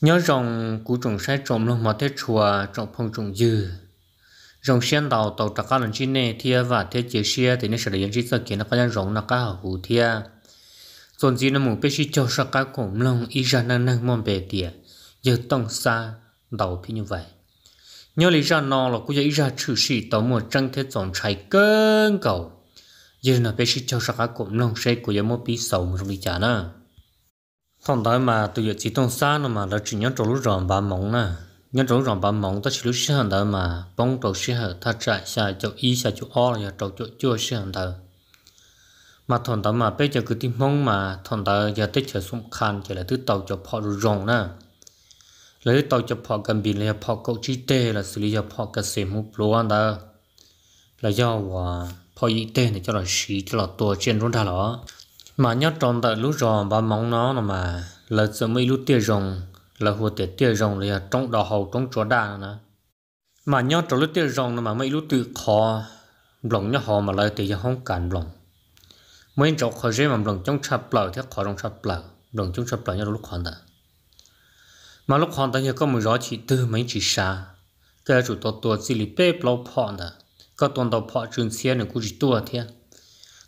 nhớ rồng cú trồng sai trồng lông mà thế chùa trồng phong trồng dư rồng sen đầu tàu trạc cao lần trên này thia và thế chế xe thì nó sẽ là những chiếc kia nó có những rồng nó cá hủ thia còn gì nó muốn biết gì cho sao cá cũng lông ý ra năng năng mong bề tỉa giờ tông xa đầu phi như vậy nhớ lý ra nó là cú ý ra trừ sĩ tàu một trăng thế tổng trái cơn cầu giờ nó biết gì cho sao cá cũng lông sẽ của giờ một bí sầu một vị trả nữa thằng đó mà tụi giờ chỉ tông xa mà nó chỉ nhớ trổ lúc ròn bà mộng nè nhớ trổ ròn bà mộng ta chỉ lúc xí hàng đó mà bông trổ xí hàng ta chạy xa chỗ y xa chỗ o là trổ chỗ chua xí hàng đó mà thằng đó mà bây giờ cứ tìm mong mà thằng đó giờ tới chờ xuống khăn chỉ là thứ tàu cho phò ròn nè lấy tàu cho phò gần biển là phò cậu chi tê là xử lý cho phò cả xe mũ luôn đó là do và phò y tê này cho là xí cho là tổ trên luôn đó mà nhớ tròn tại lúc rồi ba mong nó là mà là sợ mấy lúc tiệt rồng là hồ tiệt tiệt rồng là trong đỏ hầu trong chỗ đà nè mà nhớ tròn lúc tiệt rồng là mà mấy lúc tự khó lòng nhớ họ mà lại thì không cản lòng mấy chỗ khó dễ mà lòng trong chập lở thì khó trong chập lở lòng trong chập lở nhớ lúc khoan ta mà lúc khoan ta nhớ có một rõ chỉ tư mấy chỉ xa cái chủ tổ tổ chỉ lý bếp lâu phọ nè có tuần đầu phọ trường xe này cũng chỉ tua thiên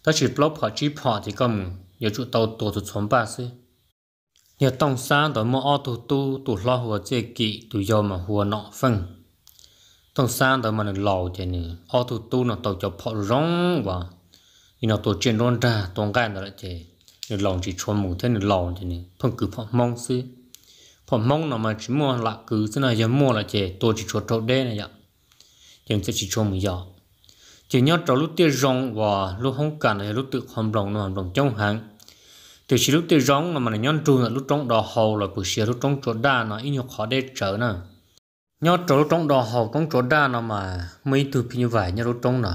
但是老跑去跑的讲，要就到多的床吧是。要当山的么，二都都都老和这个都要么和那分。当山的么那老的呢，二都都那都叫跑容哇，你那都见容的，当干的了这，你老是穿木头你老的呢，碰个跑忙是，跑忙那么只么那个是那要么了这，多只穿头的那样，现在只穿木样。chỉ nhớ trò lúc tiêu rong và lúc không cần là lúc tự hầm rong nó hầm rong trong hàng từ khi lúc tiêu rong mà mình nhớ trung là lúc trong đò hầu là buổi chiều lúc trong chỗ đa nó ít nhiều khó để chờ nè nhớ trò lúc trong đò hầu trong chỗ đa nó mà mấy từ như vậy nhớ lúc trong nè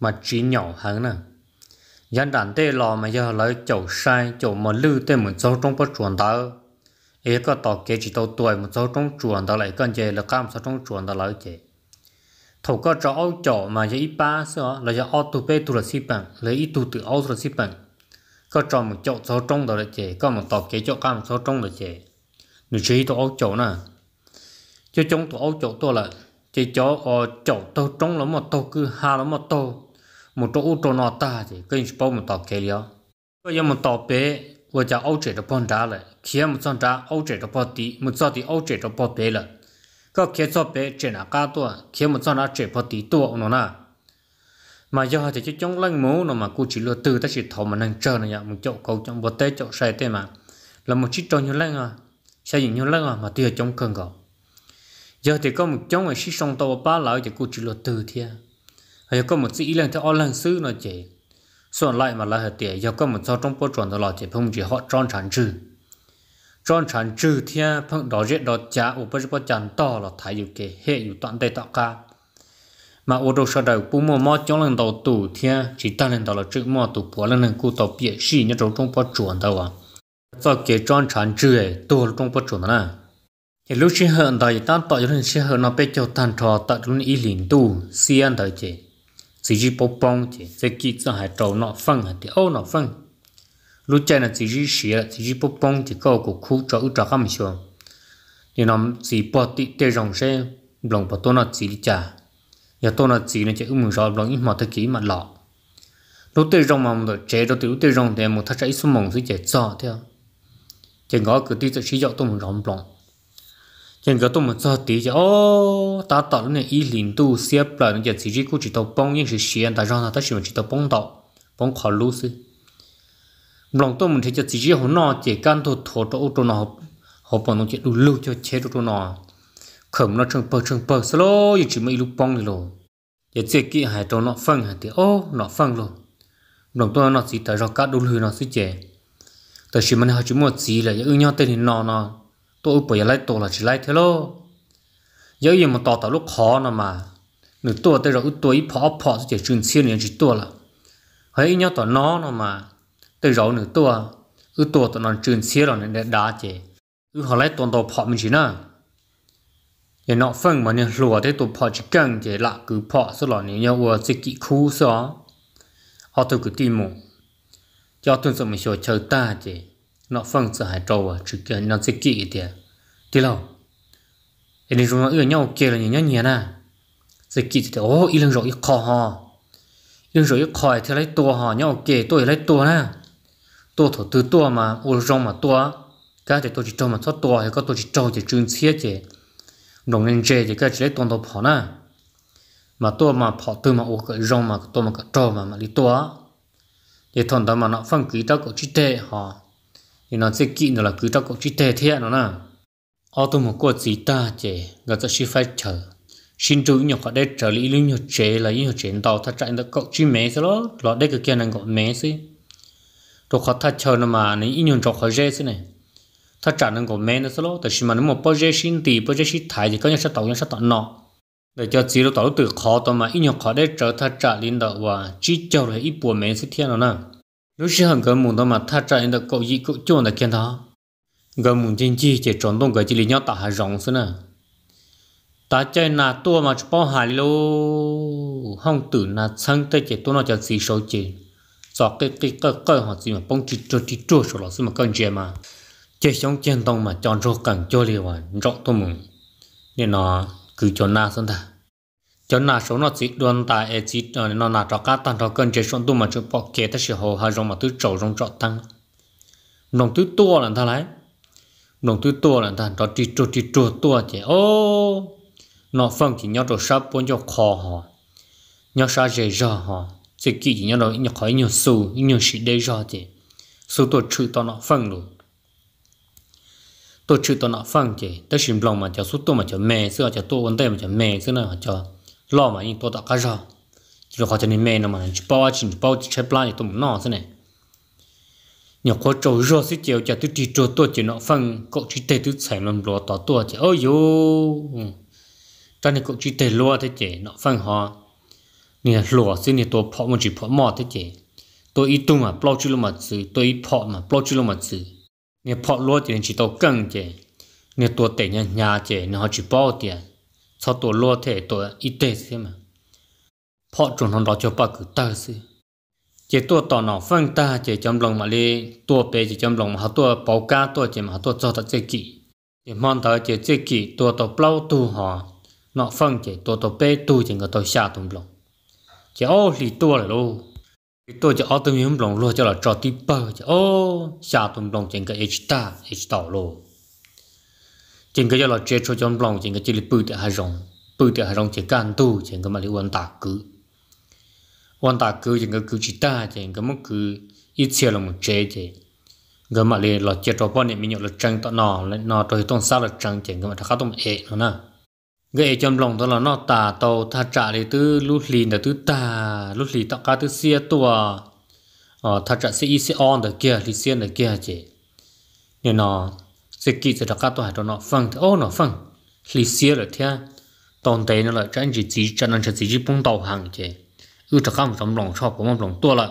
mà chỉ nhỏ hơn nè dân đàn tê lò mà giờ lấy chậu sai chậu mà lư tê mình số trong bất chuẩn tao ấy có tỏ kế chỉ tao tuổi một số trong chuẩn tao lại cần chơi là cam số trong chuẩn tao lại chơi thổ có cho ao chỗ mà cho ít ba xưa là cho auto pay tu là xí bằng lấy ít tu từ ao là xí bằng có cho một chỗ số trong đó là chế có một tọt kế chỗ cao một số trong là chế nửa chỉ tu ao chỗ nè cho trong tu ao chỗ tu là chỉ cho ao chỗ ờ, tu trong là một tu cứ ha là một tu một chỗ ô tô nọ ta thì cái bao một tọt kế liao có giờ một tọt bé và cho ao chế được phong đá lại khi một son đá ao chế được bón tí một số thì ao chế được bón bé lại có kia cho bé trẻ nào cá tua kia một cho nó trẻ phật tí tua nó nà mà giờ thì chứ chống lanh mũ nó mà cô chỉ lừa từ ta chỉ thọ mà năng chờ này một chỗ cầu trong bờ tế chỗ sai thế mà là một chiếc trò như lanh à sai những như lanh à mà tiêu chống cần cầu giờ thì có một chống ở xí sông tàu ba lão thì cô chỉ lừa từ thia hay có một sĩ lần theo o lần sư nó chỉ ส่วนไล่มาแล้วเหตุเดียวก็เหมือนชาวจงปวดจวนตลอดเจ็บพุ่มจีฮอดจอนฉันชื่อ trong chẳng trừ thiên phong đó rét đó chả ở bên bên chẳng to là thái dù kề hệ dù toàn tây tạo ca mà ô tô sau đầu cũng mua mò chống lần đầu tủ thiên chỉ ta lần đầu là chữ mò tủ bỏ lần lần cụ tàu bịa xì nhớ trong trong bao chuẩn đâu à và kể trong chẳng trừ ấy tôi trong bao chuẩn nè à. thì lúc xí hận đời ta tạo cho nên xí hận nó bị cho tàn trò tạo cho nên ý liền tu xí ăn đời chỉ chỉ chỉ bông bông chỉ sẽ kỹ cho hải trầu nọ phăng hải thì ô nọ phăng lúc chơi là chỉ chỉ xỉa chỉ chỉ bốc bông chỉ câu của khu cho ước cho không xuống thì nó chỉ bỏ tị tê rồng xe lòng bỏ tôi nó chỉ đi trả giờ tôi nó chỉ nên chỉ ước mừng rồi lòng ít mà tôi kỹ mà lọ lúc tê rồng mà một chế đó thì lúc tê rồng thì một thắt cháy xuống mỏng dưới chế cho theo chỉ ngó cứ tí sẽ sử dụng tôi một rồng lòng chẳng có tôi một giờ tí chứ ô ta tạo nên ý liền tu xếp là những chỉ chỉ của chỉ tàu bông nhưng sự xuyên ta rằng ta chỉ một chỉ tàu bông tàu bông khó lú xí lòng tôi mình thấy cho chỉ riêng hồ nọ chỉ can thuộc thổ chỗ chỗ nọ họ bọn nó chỉ đủ lưu cho chế chỗ chỗ nọ khổng nó trông bờ trông bờ solo như chỉ mấy lúc bong này rồi giờ chỉ kỹ hai chỗ nọ phân hai thì ô nọ phân rồi lòng tôi nó chỉ tại do cá đủ lưu nó suy chế tại chỉ mình họ chỉ mua chỉ là những nhau tên thì nọ nọ tôi bây giờ lấy tổ là chỉ lấy thế lo giờ gì mà tỏ tỏ lúc khó nọ mà nửa tổ tới rồi tôi ít phỏ phỏ suy chế chuyên xuyên liền chỉ tổ là hãy nhau tỏ nó nọ mà từ rổ nữa tua à. ư tôi tụi nó trường xía rồi nên đã chế ư họ lấy toàn tàu phọ mình chỉ nè nhà nọ phân mà nhà lùa thì tôi phọ chỉ cần chế lạ cứ phọ số lọ nên nhau vừa chỉ kỹ khu số họ tôi cứ tìm mù cho tôi sợ mình sửa chờ ta chế nọ phân sợ hải trâu à chỉ cần nó chỉ kỹ thì thì lâu thì nên chúng nó ưa nhau kia là nhau nhẹ nè chỉ kỹ thì ô ý lần rồi ý khó họ lần rồi ý khỏi thì lấy tua họ nhau kia tôi lấy tua nè 多头多多嘛，我种嘛多，家就多去种嘛，多多还个多去种就种些些，农人这就个直接动到跑呢，嘛多嘛跑多嘛，我个种嘛多嘛个种嘛嘛里多，也通到嘛那放几多个去带哈，你那这几那了几多个去带天了呢，我都没过几大节，我这是发愁。xin chú nhọc họ đây trở lý lưu nhọc chế là nhọc chế đào thật chạy nó cậu chi mế xe đó lọ đây cực kia nàng gọi mế xe tôi khó thật chờ nó mà nên ít nhung trọc khó dễ thế này thật trả năng của mẹ nó số tại sao mà nó một bao dễ xin tỷ bao dễ xin thái thì có những sao tạo những sao tạo nọ để cho chỉ lúc tạo từ khó tôi mà ít nhung kho để cho thật trả lên đó và chỉ chờ là ít buồn mẹ sẽ thiên nó nè lúc xưa hàng cái mùng đó mà thật trả lên đó cậu gì cậu chôn là kiên đó cái mùng chính chi chỉ trốn đông cái chỉ lý nhau tạo hà rộng thế nè ta chơi na tua mà cho bao hà lô không tử na sang tới chỉ tua nó cho gì số chỉ sọ cái cái cái cái họ gì mà bông chỉ cho chỉ cho sổ là gì mà con chè mà chè sống chèn tông mà chọn rô càng cho liền à, mà rộng tôi mừng nên nó cứ cho na xong ta cho na số nó chỉ đoan ta e chỉ ờ, nó na cho cá tan cho con chè xuống tôi mà chụp bỏ kẹt tới hồ hai rong mà tôi trầu rong trọt tăng rong tôi to là ta lấy rong tôi to là ta cho chỉ cho chỉ cho to chè ô nó phân chỉ nhau rồi sắp bốn cho kho họ nhau sa dễ dò họ chỉ kỹ chỉ nhau rồi nhau khỏi nhau sù nhau sĩ đây rõ thì số tổ chữ tao nó phân rồi tổ chữ tao nó phân chứ ta xin lòng mà cho số tôi mà cho mẹ xưa cho tôi vấn đề mà cho mẹ xưa nào cho lo mà nhưng tôi đã cá rõ chỉ là khó cho nên mẹ nó mà chỉ bao chỉ bao chỉ chép lại tổ nó thế này nhiều khó trâu rõ xí chiều cho tôi chỉ trâu tôi chỉ nó phân cậu chỉ tê tôi xảy làm lúa tao tôi chỉ ôi yo cho nên cậu chỉ tê lúa thế chứ nó phân họ 你落是你多泡么只泡么的姐，多一动啊，泡住了么子，多一泡嘛，泡住了么子，你泡落点只多更姐，你多点人伢姐，然后只包点，操多落的多一点些嘛，泡中上老就把个大些，姐多到脑放大姐讲龙嘛哩，多白姐讲龙嘛，好多包家多姐嘛，好多做到自己，姐忙到姐自己多到泡多哈，脑放姐多到白多姐个到下东龙。chỉ ô lì tua là luôn lì tua chỉ ô tụi mình lòng luôn cho là trò tí bơ chỉ ô xa tụi lòng chỉ cái h ta h tàu lô, chỉ cái cho là chơi cho chúng lòng chỉ cái chỉ là bự để hai rồng bự để hai rồng chỉ can tu chỉ cái mà lì quan tạc cứ quan tạc cứ chỉ cái cứ chỉ ta chỉ cái mà cứ ít xe là một chế chỉ cái mà lì là chơi trò bao nhiêu mình nhớ là trăng tọt nọ là nọ trò thì tông sao là trăng chỉ cái mà thằng khác tông ế nữa nè cái trong lòng đó là nó tà tàu tha trả để từ lút lìn là từ tà lút lì tao ca từ xe tua ờ tha trả xe xe on được kia lì xe được kia chị nên nó xe kỵ sẽ đặt ca tua đó nó phăng ô nó phăng lì xe là thế tồn tại nó là chẳng chỉ chỉ cho nên chỉ chỉ bung tàu hàng chị ư cho các một chấm lòng cho của một lòng tua lại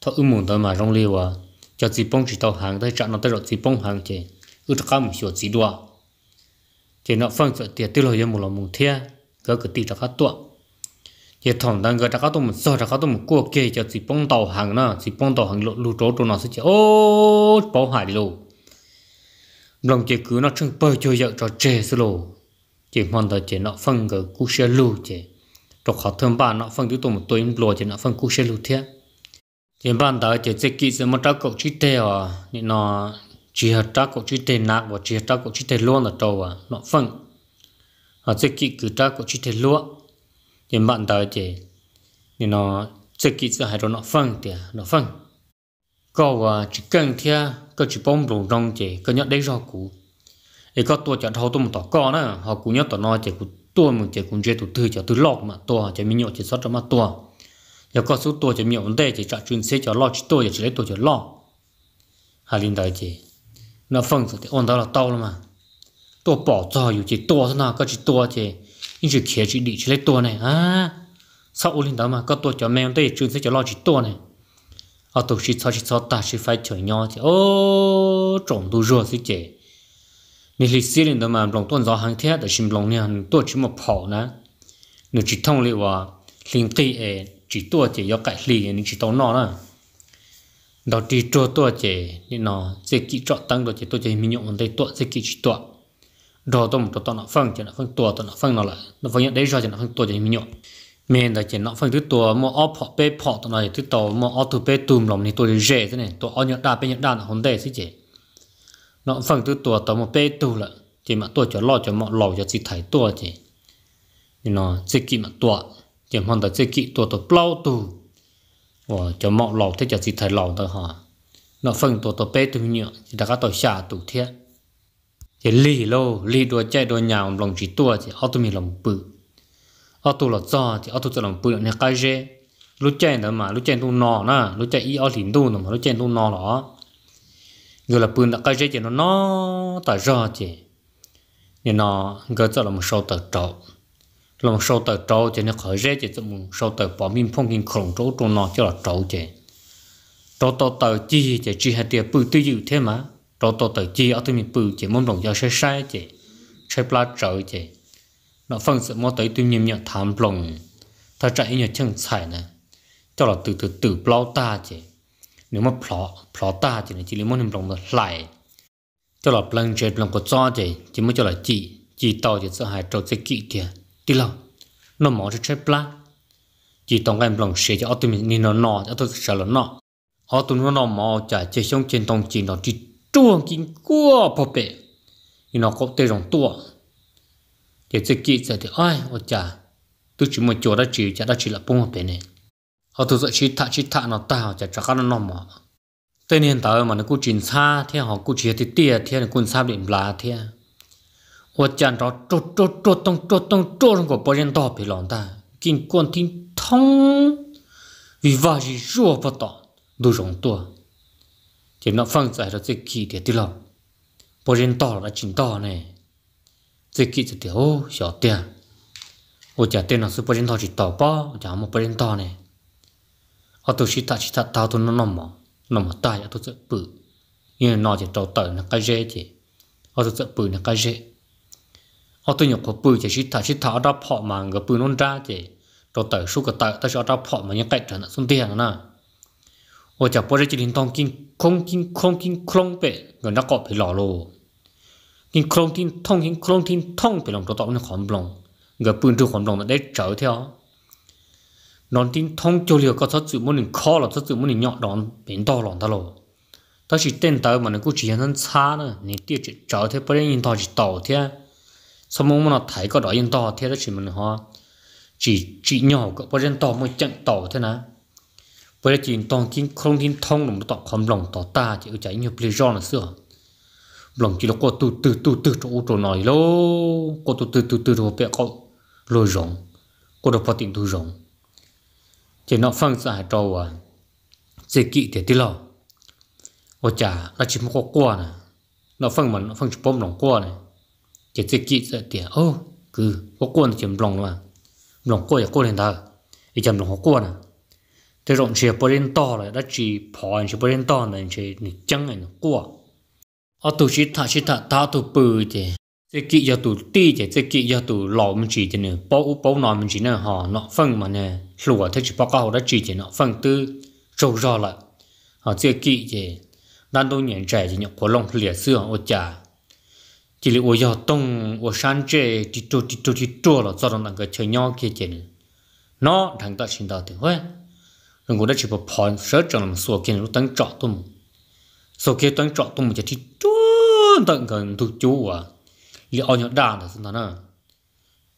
thôi ư muốn tới mà trong liều à cho chỉ bung chỉ tàu hàng tới trả nó tới rồi chỉ bung hàng chị ư cho các một chiều chỉ đó chỉ nó phân cho tiền tiêu rồi một là một thia gỡ cái tiền cho các tuột chỉ thằng đang gỡ cho các tuột một số cho các tuột một cua kê cho chỉ bông tàu hàng nó chỉ bông tàu hàng lộ lụt chỗ chỗ nó sẽ chỉ ô bảo hải luôn, lòng chỉ cứ nó trưng bơi chơi dạo cho chê xí lô, chỉ mong đợi chỉ nó phân gỡ cú xe lưu chỉ cho khó thơm bạn nó phân tiêu tụt một tuổi lùa chỉ nó phân cú xe lưu thia chỉ bạn đầu chỉ chỉ kỹ sẽ một trao cậu chỉ tê à nên nó chỉ hợp tác của chỉ tiền nặng và chỉ hợp tác của chỉ tiền luôn là trâu à nó phân ở trước kỹ cứ tác của chỉ tiền lúa thì bạn đời thì nên nó trước kỹ sẽ hay nó phân thì nó phân có và chỉ cần thia có chỉ bông rồng rồng thì có nhận đấy rồi cũ thì có tôi chọn thâu tôi một tỏ co nữa họ cũng nhớ tỏ nói thì cũng tôi mình thì cũng chơi tụt thư cho tụt lọt mà tôi chỉ mình nhậu chỉ sót cho mà tôi nếu có số tôi chỉ nhậu vấn đề chỉ trả chuyên xe cho lo chỉ tôi chỉ lấy tôi cho lo hà linh đời chỉ nó phân số thì ổn đó là tao lắm mà tôi bỏ cho rồi chỉ tua thế nào có chỉ tua thì nhưng chỉ khía chỉ đi chỉ lấy tua này à sau ổn đó mà có tua cho mèo đây chúng sẽ cho lo chỉ tua này ở ờ, tổ chỉ sao chỉ sao ta chỉ phải chở nhau thì ô trộn đủ rồi thì chế nên lịch sử đó mà lòng tuần gió hàng thế để xin lòng nha tôi chỉ một phỏ nè nếu chỉ thông liệu à linh tị chỉ tua thì có cải lì nên chỉ tao nó nè đó chỉ cho tôi chỉ nên nó sẽ kỹ chọn tăng đó chỉ tôi chỉ mình nhộng thấy tôi sẽ kỹ chỉ chọn đó tôi một tôi nó phân chỉ nó phân tua tôi nó phân nó lại nó phân nhận đấy rồi chỉ nó phân tua chỉ mình nhộng mình đó chỉ nó phân thứ tua mua óp họ bê họ tôi nói thứ tàu mua óp thứ bê tùm lòng thì tôi dễ thế này tôi óp nhận đa bê nhận đa là vấn đề chứ chỉ nó phân thứ tua tôi một bê tù là chỉ mà tôi cho lo cho mọi lầu cho chỉ thấy tua chỉ nên nó sẽ kỹ mà tua chỉ hoàn toàn sẽ kỹ tua tôi plau tù và cho mọ lò thế cho thì thầy lò đó hả nó phân tổ tổ bé tụi nhựa thì đã có tổ xả tụ thiết thì lì lô lì đùa chạy đùa nhào lòng chỉ tua thì ở mình lòng bự ở tụi do thì ở tụi lòng bự là cái gì lúc chạy đó mà lúc chạy tụi nọ nè lúc chạy y ở lìn tụi nó mà lúc chạy tụi nọ đó người là bự đã cái gì thì nó nó tại do thì nên nó người cho là một số tờ trộn lòng sâu tờ trâu cho nên khởi rễ chỉ cho mùng sâu tờ bỏ mình phong hình khổng trâu trâu nó cho là trâu chứ trâu to tờ chi chỉ chi hạt tiền bự tư dịu thế mà trâu to tờ chi ở tôi mình bự chỉ mong lòng cho sai sai chứ sai pla trâu chứ nó phân sự mò tới tôi nhìn nhận thảm lòng ta chạy nhờ chân xài nè cho là từ từ từ plau ta chứ nếu mà plọ plọ ta chứ chỉ lấy món hình lòng là lại cho là plan chơi plan có cho chứ chỉ mới cho là chỉ chỉ tao chỉ sợ hại trâu sẽ kỹ kìa đi lòng nó mỏ cho chết bla chỉ tông em lòng sẽ cho tụi mình nhìn nó nọ cho tôi sợ là nọ họ tụi nó nọ mỏ chả chơi xong trên tông chỉ nó chỉ chuông kinh cua bò bể nhưng nó có tê rộng tua để chơi kỹ giờ thì ai ở chả tôi chỉ một chỗ đã chỉ chả đã chỉ là bông bể này họ tụi giờ chỉ thạ chỉ thạ nó tao chả chả cái nó nọ mỏ tên hiện tại mà nó cũng chỉ xa thì họ cũng chỉ thì tia thì nó cũng xa điểm lá thì 我见着捉捉捉动捉动捉人个不认大皮浪蛋，跟光听通，为万人若不到，都容多。thì nó phân giải ra dịch kỳ thì tí lòng bố rên to là chính to này dịch kỳ thì ô nhỏ tiền ô chả tiền là sư bố rên to chỉ to bao chả một bố rên này ô tôi chỉ ta chỉ ta tao tôi nó mà nằm mà tai tôi sẽ bự nhưng nó chỉ trâu tờ nó cái dễ chỉ tôi sẽ bự nó cái dễ เขาต้องยกปืนเฉยๆถ้าเฉยๆถ้าเราพอมันก็ปืนนั่นจ้าเจ๊ตัวต๋อสุ้กับตัอแต่เฉพาะเพอมันยังไกลถึงน่ะสุดเดียงนะว่าจะป่อจินต้องกินคงกินคงกินคงไปเงินนักกอบไปหล่อโลกินคงทิ้ท่องกินคงทิ้ท่องไปลงตัวต่อเป็นความงเงินปืนทุกความหลงมัได้เจอเท่านอนที้ท่องโจเลียก็ทัดจืดมันหนึ่งข้อแล้วทัดจืดมันหนึ่งหยอดนอนเป็นตัวหลงตลอดแต่สิ่งเต็มเต๋อมันก็จะยังนั่งนช้านะนี่ยเดี๋ยวจะเจอเถอะป่อยจิตินต้องจิต่อเถอะ sao mà nó thấy có đó yên to thế đó chỉ mình họ chỉ chỉ nhỏ có bao nhiêu to mới chặn to thế nào bây giờ chỉ toàn tin không tin thông đồng tọt không lòng tọt ta chỉ chạy nhiều lý do là xưa lòng chỉ là có từ từ từ từ chỗ chỗ nói lô có từ từ từ từ chỗ bé có lôi rộng có được phát triển thu rộng chỉ nó phân ra cho à dễ kỹ thì tí lò ở chả là chỉ một quả nè nó phân mà nó phân chụp bom lòng quả này chỉ chỉ kỹ sợ tiền ô cứ có quân chỉ lòng mà lòng cô là cô lên đó ý chấm lòng cô nè thế rộng chỉ bơi lên to rồi đã chỉ phò chỉ bơi lên to này chỉ chẳng này cô ở tụ chỉ thà chỉ thà ta tụ bự thì chỉ kỹ giờ tụ ti chỉ chỉ kỹ giờ tụ lò mình chỉ thì nè bao bao nọ mình chỉ nè họ nọ phân mà nè lùa thế chỉ bao cao đã chỉ thì nọ phân tư trâu rõ lại họ chỉ kỹ thì đang đâu nhảy chạy thì nhậu của lòng lìa xưa ô chả chỉ là tôi giờ tông ôi sáng chế chỉ trôi chỉ trôi chỉ trôi là do đó cái chơi nhau kia chơi nữa nó thành ta sinh đào thì thôi rồi người ta chỉ bảo phòn sợ cho làm số kia lúc tăng trọ tôm số kia tăng trọ tôm chỉ chỉ trôi tận gần thuộc chú à là ao nhớ đa là sao nữa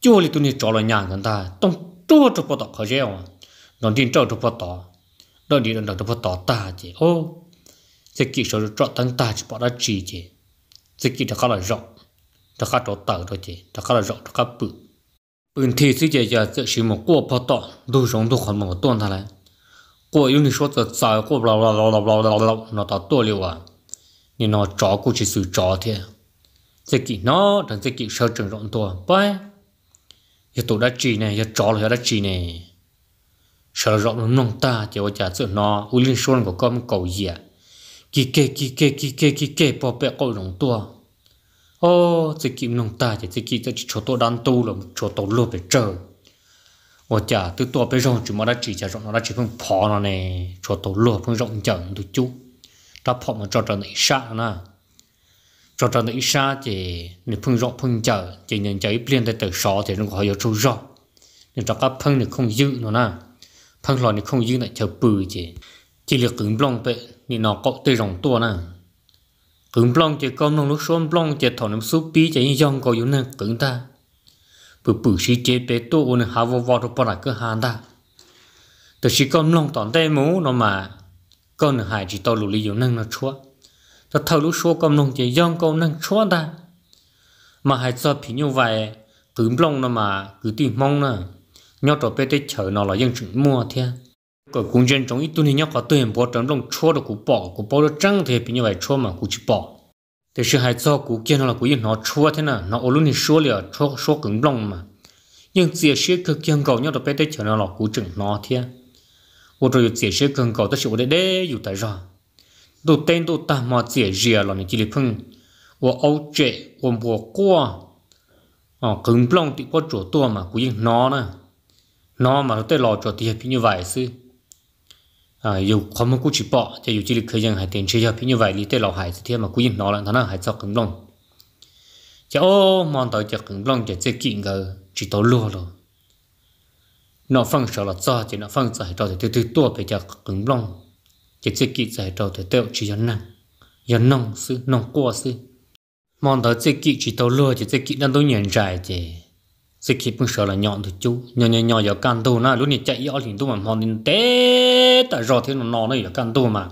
chú là tụi này trọ là nhà người ta tông trôi trôi bắt đầu khởi gieo à nó đi trọ trôi bắt đầu nó đi nó trôi bắt đầu ta chứ ô sẽ kỹ số trọ tăng ta chỉ bảo đã chỉ chứ 自己这哈了绕，这哈着打着去，这哈了绕，这哈不。本体世界也这什么过不到，都容都很矛盾他嘞。过有你说这咋过不了了了了了了了，那到多了啊？你那照顾去受照的，自己那等自己手正让多不？也多了几呢，也照了下来几呢，手让弄大就我家这那，我跟你说那个干么搞嘢。kỳ kê kỳ kê kỳ kê kỳ kê bỏ bẹ cội rồng tua ô chỉ kịp nông ta chỉ chỉ ta chỉ cho tôi đang tu là cho tôi luôn phải chờ ô chả từ tôi bây rong chúng mà đã chỉ cho rộng nó đã chỉ phương phò nó nè cho tôi luôn phương rong chẳng được chú ta phò mà cho trở lại xa nè cho trở lại xa thì nếu phương rộng phương chờ chỉ nhận cháy liền tới từ sọ thì nó có là chú rõ nên cho các phương thì không giữ nó nè phương lo thì không giữ lại chờ bự chứ chỉ là cứng blong bệ thì nó có tê rộng to nè cứng blong chỉ có nông lúc xuống blong chỉ thọ nấm súp bí chỉ như dòng có yếu nè cứng ta bự bự xí chế bê tu ôn hà vô vô được bỏ lại cơ hàn ta từ xí con nông tòn tê mũ nó mà con hải chỉ tao lù lý yếu năng nó chúa ta thầu lúc xuống con nông chỉ dòng con năng chúa ta mà hải cho phi như vậy cứng blong nó mà cứ tìm mong nè nhau trò bê tê chở nó là dân chừng mua thế cái công dân trong ít tuần thì nhau có tiền bỏ trong lòng chua được cụ bỏ cụ bỏ được trăng thì bị như vậy chua mà cụ chỉ bỏ thì sự hại cho cụ kia nó là cụ yên nó chua thế nào nó ôn luôn thì chua liền chua chua cứng lòng mà nhưng chỉ sẽ cực kiên cầu nhau được bé tới chờ nó là cụ chừng nó thế ô rồi chỉ sẽ cần cầu tới sự để để dù tại rồi đồ tên đồ ta mà chỉ rìa là những chỉ lý phun ô ấu trệ ô bùa qua à cứng lòng thì có chỗ tua mà cụ yên nó nè nó mà nó tới lò chỗ thì như vậy xí à dù không mà cũng chỉ bỏ thì dù chỉ khởi dân hải tiền chơi hợp như vậy thì tôi lão hải thì mà cũng nó là thằng nào hải sọc cứng lòng chả ô mòn tới chả cứng lòng chả chơi kiện gờ chỉ tao lừa rồi nó phăng sợ là cho chỉ nó phăng sợ cho thì từ từ tua về chả cứng lòng chả chơi kiện sợ cho thì tiêu chỉ dân năng dân nông sư chỉ tao lừa chỉ chơi kiện đang tôi nhận giải chứ sự khi bưng sợ là nhọn thì chú nhọn nhọn nhọn giờ can tu na lúc này chạy yao thì tu mà mòn đến té tại rò thế nó nó này giờ can tu mà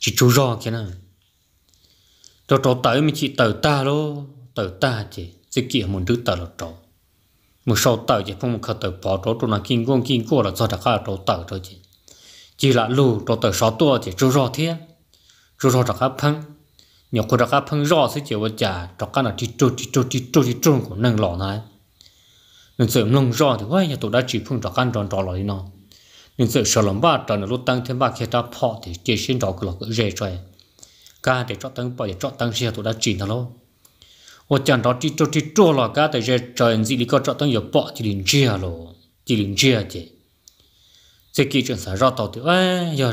chỉ chú rò cái nè rồi trò tới mình chỉ tới ta lô tới ta chỉ sự khi muốn thứ tới là trò một sau tờ chỉ không một khờ tờ bỏ trò trò là kinh quang kinh quang là do đã khai trò tờ rồi chỉ chỉ là lù trò tờ sáu tua chỉ chú rò thế chú rò trò phăng nhiều cô trò phăng rò sẽ chịu vợ trả trò cái là chỉ trâu chỉ trâu chỉ trâu chỉ trâu của nâng lọ này nên sợ mông rõ thì quay nhà tổ đã chỉ phun trò căn tròn trò lại nó nên sợ sợ lắm ba tròn lúc tăng thêm ba khi ta phọ thì chỉ xin trò cửa cửa dễ rồi cả để cho tăng bỏ để cho tăng xe tổ đã chỉ nó lâu ô chẳng đó chỉ cho chỉ cho là cả để dễ trời gì đi có cho tăng nhiều bọ chỉ liền chia lo chỉ liền chia chứ thế kia chuyện xảy ra tàu thì ấy nhà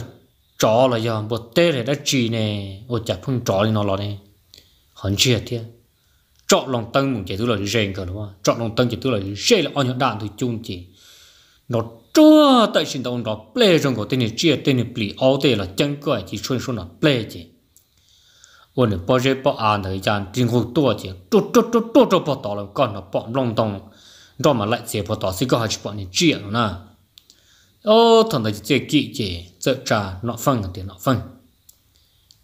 trò là nhà bột tê để đã chỉ nè ô chả phun trò lên nó lo nè hẳn chia thiệt trọ lòng tân mình chỉ tôi là rèn cơ đúng không trọ lòng tân chỉ tôi là rèn là ông nhận đạn thì chung chỉ nó chúa tại sinh động đó play trong cổ tên này chia tên này pli ao tê là chân cơ chỉ xuân xuân là play chỉ ôn này bao giờ bao an thời gian trên khu tua chỉ trút trút trút trút trút bao tỏ là con nó bỏ lòng tông đó mà lại chỉ bao tỏ xí có hai bọn này chia nó na ô thằng này chỉ kỹ chỉ chợ trà nọ phân thì nọ phân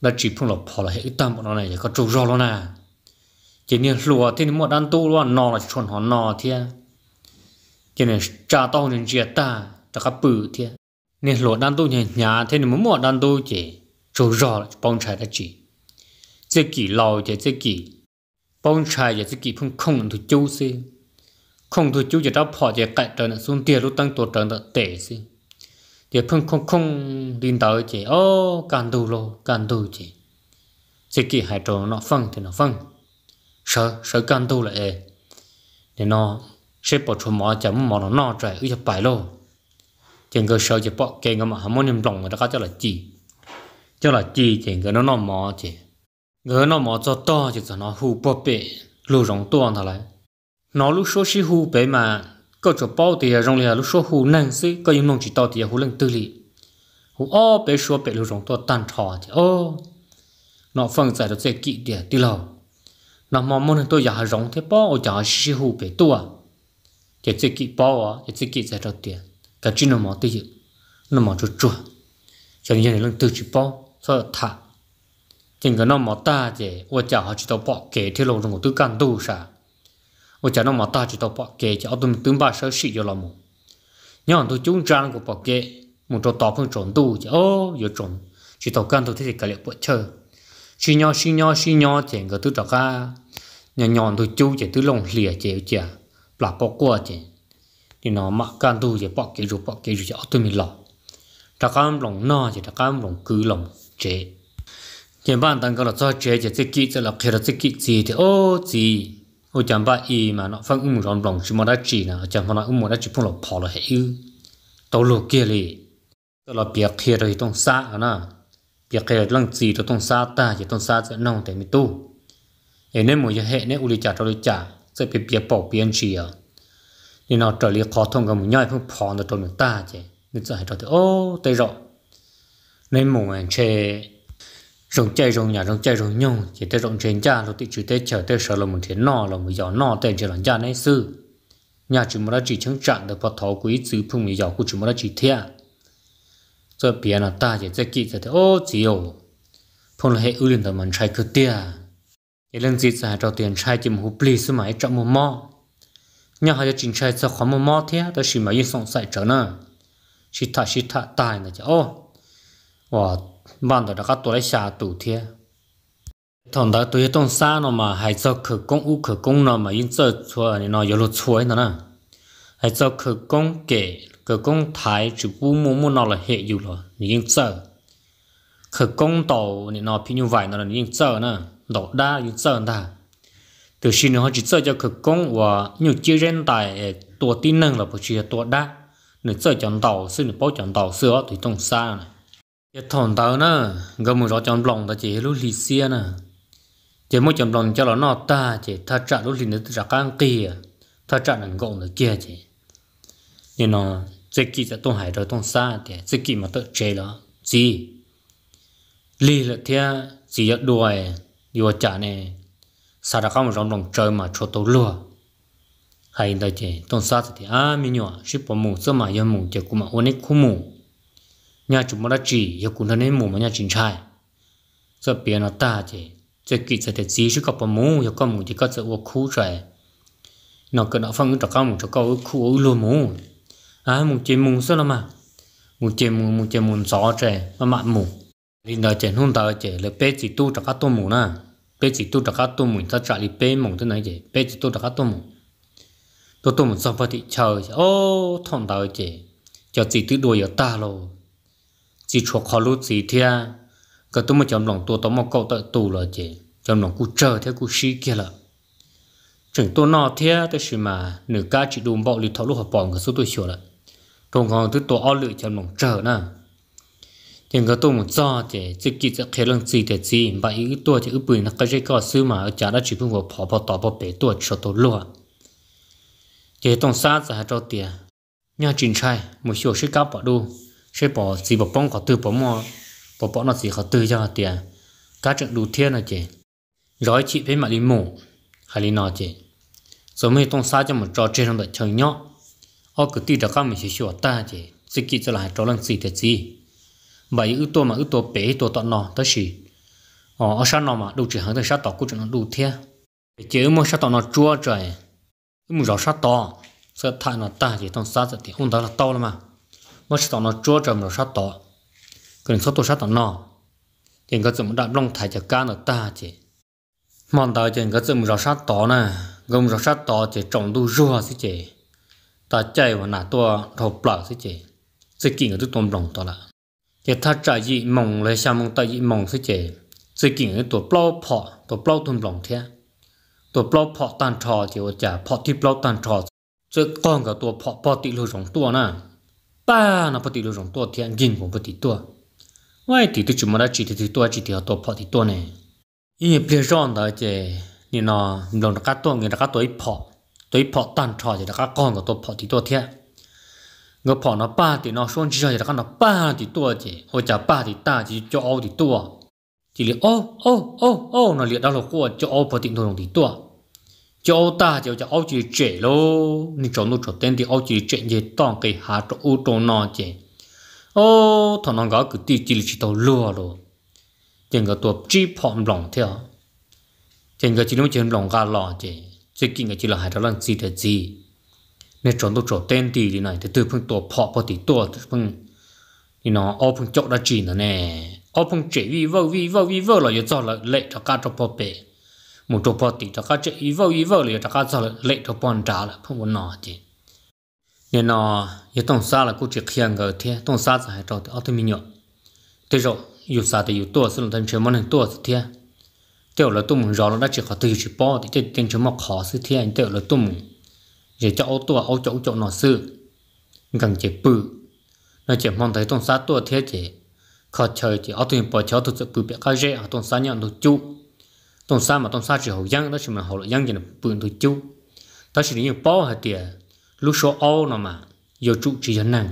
là chỉ phun là bỏ là hệ tâm bọn nó này có trụ rau nó na chỉ nên lùa thì một ăn tu luôn nò là chuẩn họ nò thế à. chỉ nên cha tao nên chia ta ta cả bự thế à. nên lùa ăn tu nhà nhà thì nên muốn một ăn tu chỉ chủ rõ bông trái đã chỉ chỉ kỷ lâu chỉ chỉ kỷ bông trái chỉ chỉ kỳ không không thì chú xí không thì chú chỉ đáp họ chỉ cạnh trời xuống tiền lúc tăng tuổi trời đã tệ xí chỉ không không không liên tới chỉ ô cản đủ lo cản đủ chỉ chỉ kỷ hai trò nó phân thì nó phân sợ sợ can tu lại để nó sẽ bỏ cho mỏ chấm mỏ nó no trời ư cho bài lô chừng cơ sợ chỉ bỏ kê ngắm mà không muốn niệm lòng người ta cho là chi cho là chi chừng cơ nó nó mỏ chỉ ngỡ nó mỏ cho to chỉ cho nó hù bỏ bể lù rồng tuôn thà lại nó lúc số xí hù bể mà có chỗ bao thì rong lìa lúc số hù năng xí có những nông chỉ to thì hù lên tư lì hù ô bể số bể lù rồng tuôn tan trò thì ô nó phân giải được dễ kỹ địa tí lâu nó mà muốn tôi giờ rộng thế bao ở giờ sư hữu bị tua để tự kỹ bao à để tự kỹ sẽ đầu tiền cái chuyện nó mà tiêu nó mà chút chua cho nên là lần từ chỉ bao cho thả chính cái nó mà ta thì ở giờ họ chỉ tao bỏ kể thế lâu rồi tôi cần đâu sa ở giờ nó mà ta chỉ tao bỏ kể cho tôi tưởng ba sáu sĩ cho làm một nhưng tôi chúng trang của bỏ kể một chỗ tao không trộn tu chứ ô giờ trộn chỉ tao cần tu thế thì cái liệu bỏ chơi xí nhỏ xí nhỏ xí nhỏ chèn cái thứ đó cả nhỏ nhỏ thôi chú chèn thứ lồng lìa chèo chèo là bỏ qua chèn thì nó mặc can tu chèn bỏ cái rồi bỏ cái rồi chèo tôi mình lọ ta cam lòng nọ chèn ta cam lòng cứ lòng chè chèn bạn tăng cái là cho chè chèn tích kỹ cho là khi là tích kỹ gì thì ô gì ô chẳng ba y mà nó phân um rồng rồng chỉ mà đã chỉ là chẳng mà là um mà đã chỉ phong là bỏ là hết ư tàu lô kia li tàu là bia kia rồi trong xa nè giờ cái lăng gì cho tông xa ta giờ tông xa sẽ nong để mi tu em nên một giờ hệ nên uli trả cho uli trả sẽ bị bịa bỏ biến chi à nên nó trở lại khó thông cái một nhai không phòn được tông ta chứ nên sẽ cho thì ô tây rồi nên một anh chơi, rong chơi rong nhà rong chơi rong nhung chỉ tới rong trên cha rồi tự chủ tới chờ tới sợ là một thiên nọ là một giỏ nọ tên chỉ là cha này sư nhà chúng ta chỉ chẳng trạng được phát thảo quý sứ phung người giỏ của chúng là chỉ thiệt 这边呢大姐在记着的哦，只有碰了黑乌林的门拆去掉，一 lần 只在找点拆进湖北是买找么么，你还要进拆在黄么么天，但是没有送晒着呢，是他是他大呢就哦，哇，慢的那个多来下土天。thằng đó tôi tông xa nó mà hay cho khử công u khử công nó mà yên giờ chua này nó yếu lột chuối nó nè hay cho khử công kể cái công thái chỉ u mu mu nó là hệ dù rồi nhưng sợ cái công tàu này nó phi như vậy nó là nhưng sợ nữa đổ đa nhưng sợ ta từ khi nó chỉ sợ cho cái công và nhiều chi rèn tài ờ, tua tin năng là bởi chỉ tua đa nên sợ chọn tàu xin được bao chọn tàu xưa thì trong xa này cái thằng tàu nữa gần một rõ chọn lòng ta chỉ lúc lì xia nè chỉ mỗi chọn lòng cho nó nó ta chỉ tha trả lúc lì nữa ra cang kia tha trả nặng gọng nữa kia chỉ nên nó tôi tôi rồi xa thì mà chơi đó gì, 自己在东海这东山的，自己嘛都摘了，己离了天，己要ด้วย有家呢，啥的干么让弄摘嘛，出头了。hay là gì ở này, ra không chơi mà cho tôi chỉ tôn sát thì à mình nhỏ ship bỏ mù sơ mà yếm mù chỉ cũng mà ôn ấy khu mù nhà chúng mà đã chỉ yêu cũng thân mù mà nhà chính trai sơ bia nó ta chỉ chỉ kỹ sẽ thể gì chứ có bỏ mù yêu có mù thì có sự ô khu trời nó cứ nó phân cho các mù cho cao khu ô luôn mù à mùng à? chín mùng sao mà mùng chín mùng mùng chín mùng sáu trẻ mà mặn mù đi đời trẻ hôm đời trẻ là bé chỉ tu cho các tu mùng na bé chỉ tu cho các tu mùng ta trả đi bé mùng thế này trẻ bé chỉ tu cho các tu mùng tu tu mùng xong phải thì chờ ô thằng đời trẻ cho chỉ tu đuổi ở ta rồi chỉ chuộc khó lúc chỉ thia cái tu mà chọn lòng tu tôi mà cầu tự tu là trẻ chọn lòng cú chờ theo cú sĩ kia là chừng tôi nọ thia tôi xí mà nửa ca chỉ đùm bọ lì thọ lúc họ bỏ người số tôi sửa lại công họ thứ tổ ao lưỡi chân mỏng trở nè nhưng cái tôi một do thì chỉ kỹ sẽ khé lần gì để gì mà ý tôi thì ước bùi nó cái gì co sư mà ở chả đã chỉ phương vào bỏ bỏ tỏ bỏ bể tôi cho tôi luôn chỉ tông sát ra cho tiền nhà chính trai một số sẽ cáp bỏ đu sẽ bỏ gì bỏ bông có từ bỏ mò bỏ bỏ nó gì có từ cho tiền cá trận đủ thiên là chị rồi chị phải mà đi mổ hay đi nọ chị rồi mới tổng sát cho một trò chơi trong đợt chơi nhóc họ cứ ti đặc mình sẽ sửa ta chứ sự kiện trở lại trở lần gì thế gì bởi ưu tố mà ưu tố bé tố tọt nọ tới gì họ ở sao nọ mà đủ chỉ hàng tới sát tọt cũng chẳng đủ thế chứ mà sát tọt nó chua trời mình rõ sát tọt sợ thay nó ta chỉ thằng sát thì ông ta là to lắm mà mà sát tọt nó chua trời mình sát tọt cần sao tụ sát tọt nọ chẳng có chúng đặt long thái cho ca nó ta chứ mong tao chẳng có chúng rõ sát tọt nè gồm rõ sát tọt thì trồng đủ rùa chứ chứ ตาใจว่าหนาตัวทบปล่าสิเจสกิ่งกบตุกตมหลงตัวละเจถ้าใจยงมองเลยชามองตายงมองสิเจสกิ่งกบตัวเปล่าพอตัวเปล่าทุนหลงเทียตัวเปล่าพอตันทอเจีาวจ่าพอที่เปล่าตันทอจะก้องกับตัวพอปฏิรูปสองตัวน่ะป้านะปฏิรูปสองตัวเทียนกินผมปฏิตัวว่าติดตัวจุมาได้จิตติตัวจิตเดียวตัวพอติตัวเนี่ยยี่เปลี่ยนร้อนตาเจ นี่นอนหลงรักตัวเงินกักตัวอีพอ tôi phò tan trò thì các con của tôi phò thì tôi thiệt ngờ phò nó ba thì nó xuống chơi thì các nó ba thì tôi chỉ hoặc là ba thì ta chỉ cho ô thì tôi chỉ là ô ô ô ô nó liệt đau là của cho ô phò thì tôi thì tôi cho ô ta chỉ cho ô chỉ trẻ lô nên cho nó cho tên thì ô chỉ trẻ gì toàn cái hạ cho ô cho nó chỉ ô thằng nó gõ cái tí chỉ chỉ tàu lừa rồi chỉ ngờ tôi chỉ phò lòng theo chỉ ngờ chỉ nói chỉ lòng gà lo chứ sẽ kinh ngạc chỉ là hai đó là gì để gì nên chọn tôi chọn tên thì đi này thì từ phương tổ phọ phọ thì tổ phương thì nó ô phương chọn đã chỉ nữa nè ô phương chỉ vì vợ vì vợ vì vợ là do cho là lệ cho cá cho phọ bể một chỗ phọ thì cho cá chỉ vì vợ vì vợ là cho cá cho là lệ cho bọn trả là không muốn nói gì nên nó giờ tổng xa là cô chỉ khiêng cái thế tổng xa là hai trò thì ô thì mình nhọ thế rồi dù xa thì dù tổ sự thân chế món này tổ thế tiểu là tụm rõ nó đã chỉ có từ chỉ bỏ thì tiền chúng mà khó sự thi anh tiêu là tụm để cho ô tô ô chỗ chỗ nó sự gần chỉ bự nó chỉ mong thấy tôn sát tôi thế chỉ khó chơi chỉ ô tô bỏ cháu thực sự bự bẹ cái rẻ tôn sát nhận được chú tôn sát mà tôn sát chỉ hậu giang đó chỉ mà hậu lại giang chỉ là bự được chú đó chỉ những bỏ hay tiền lúc số ô nó mà giờ trụ chỉ dân năng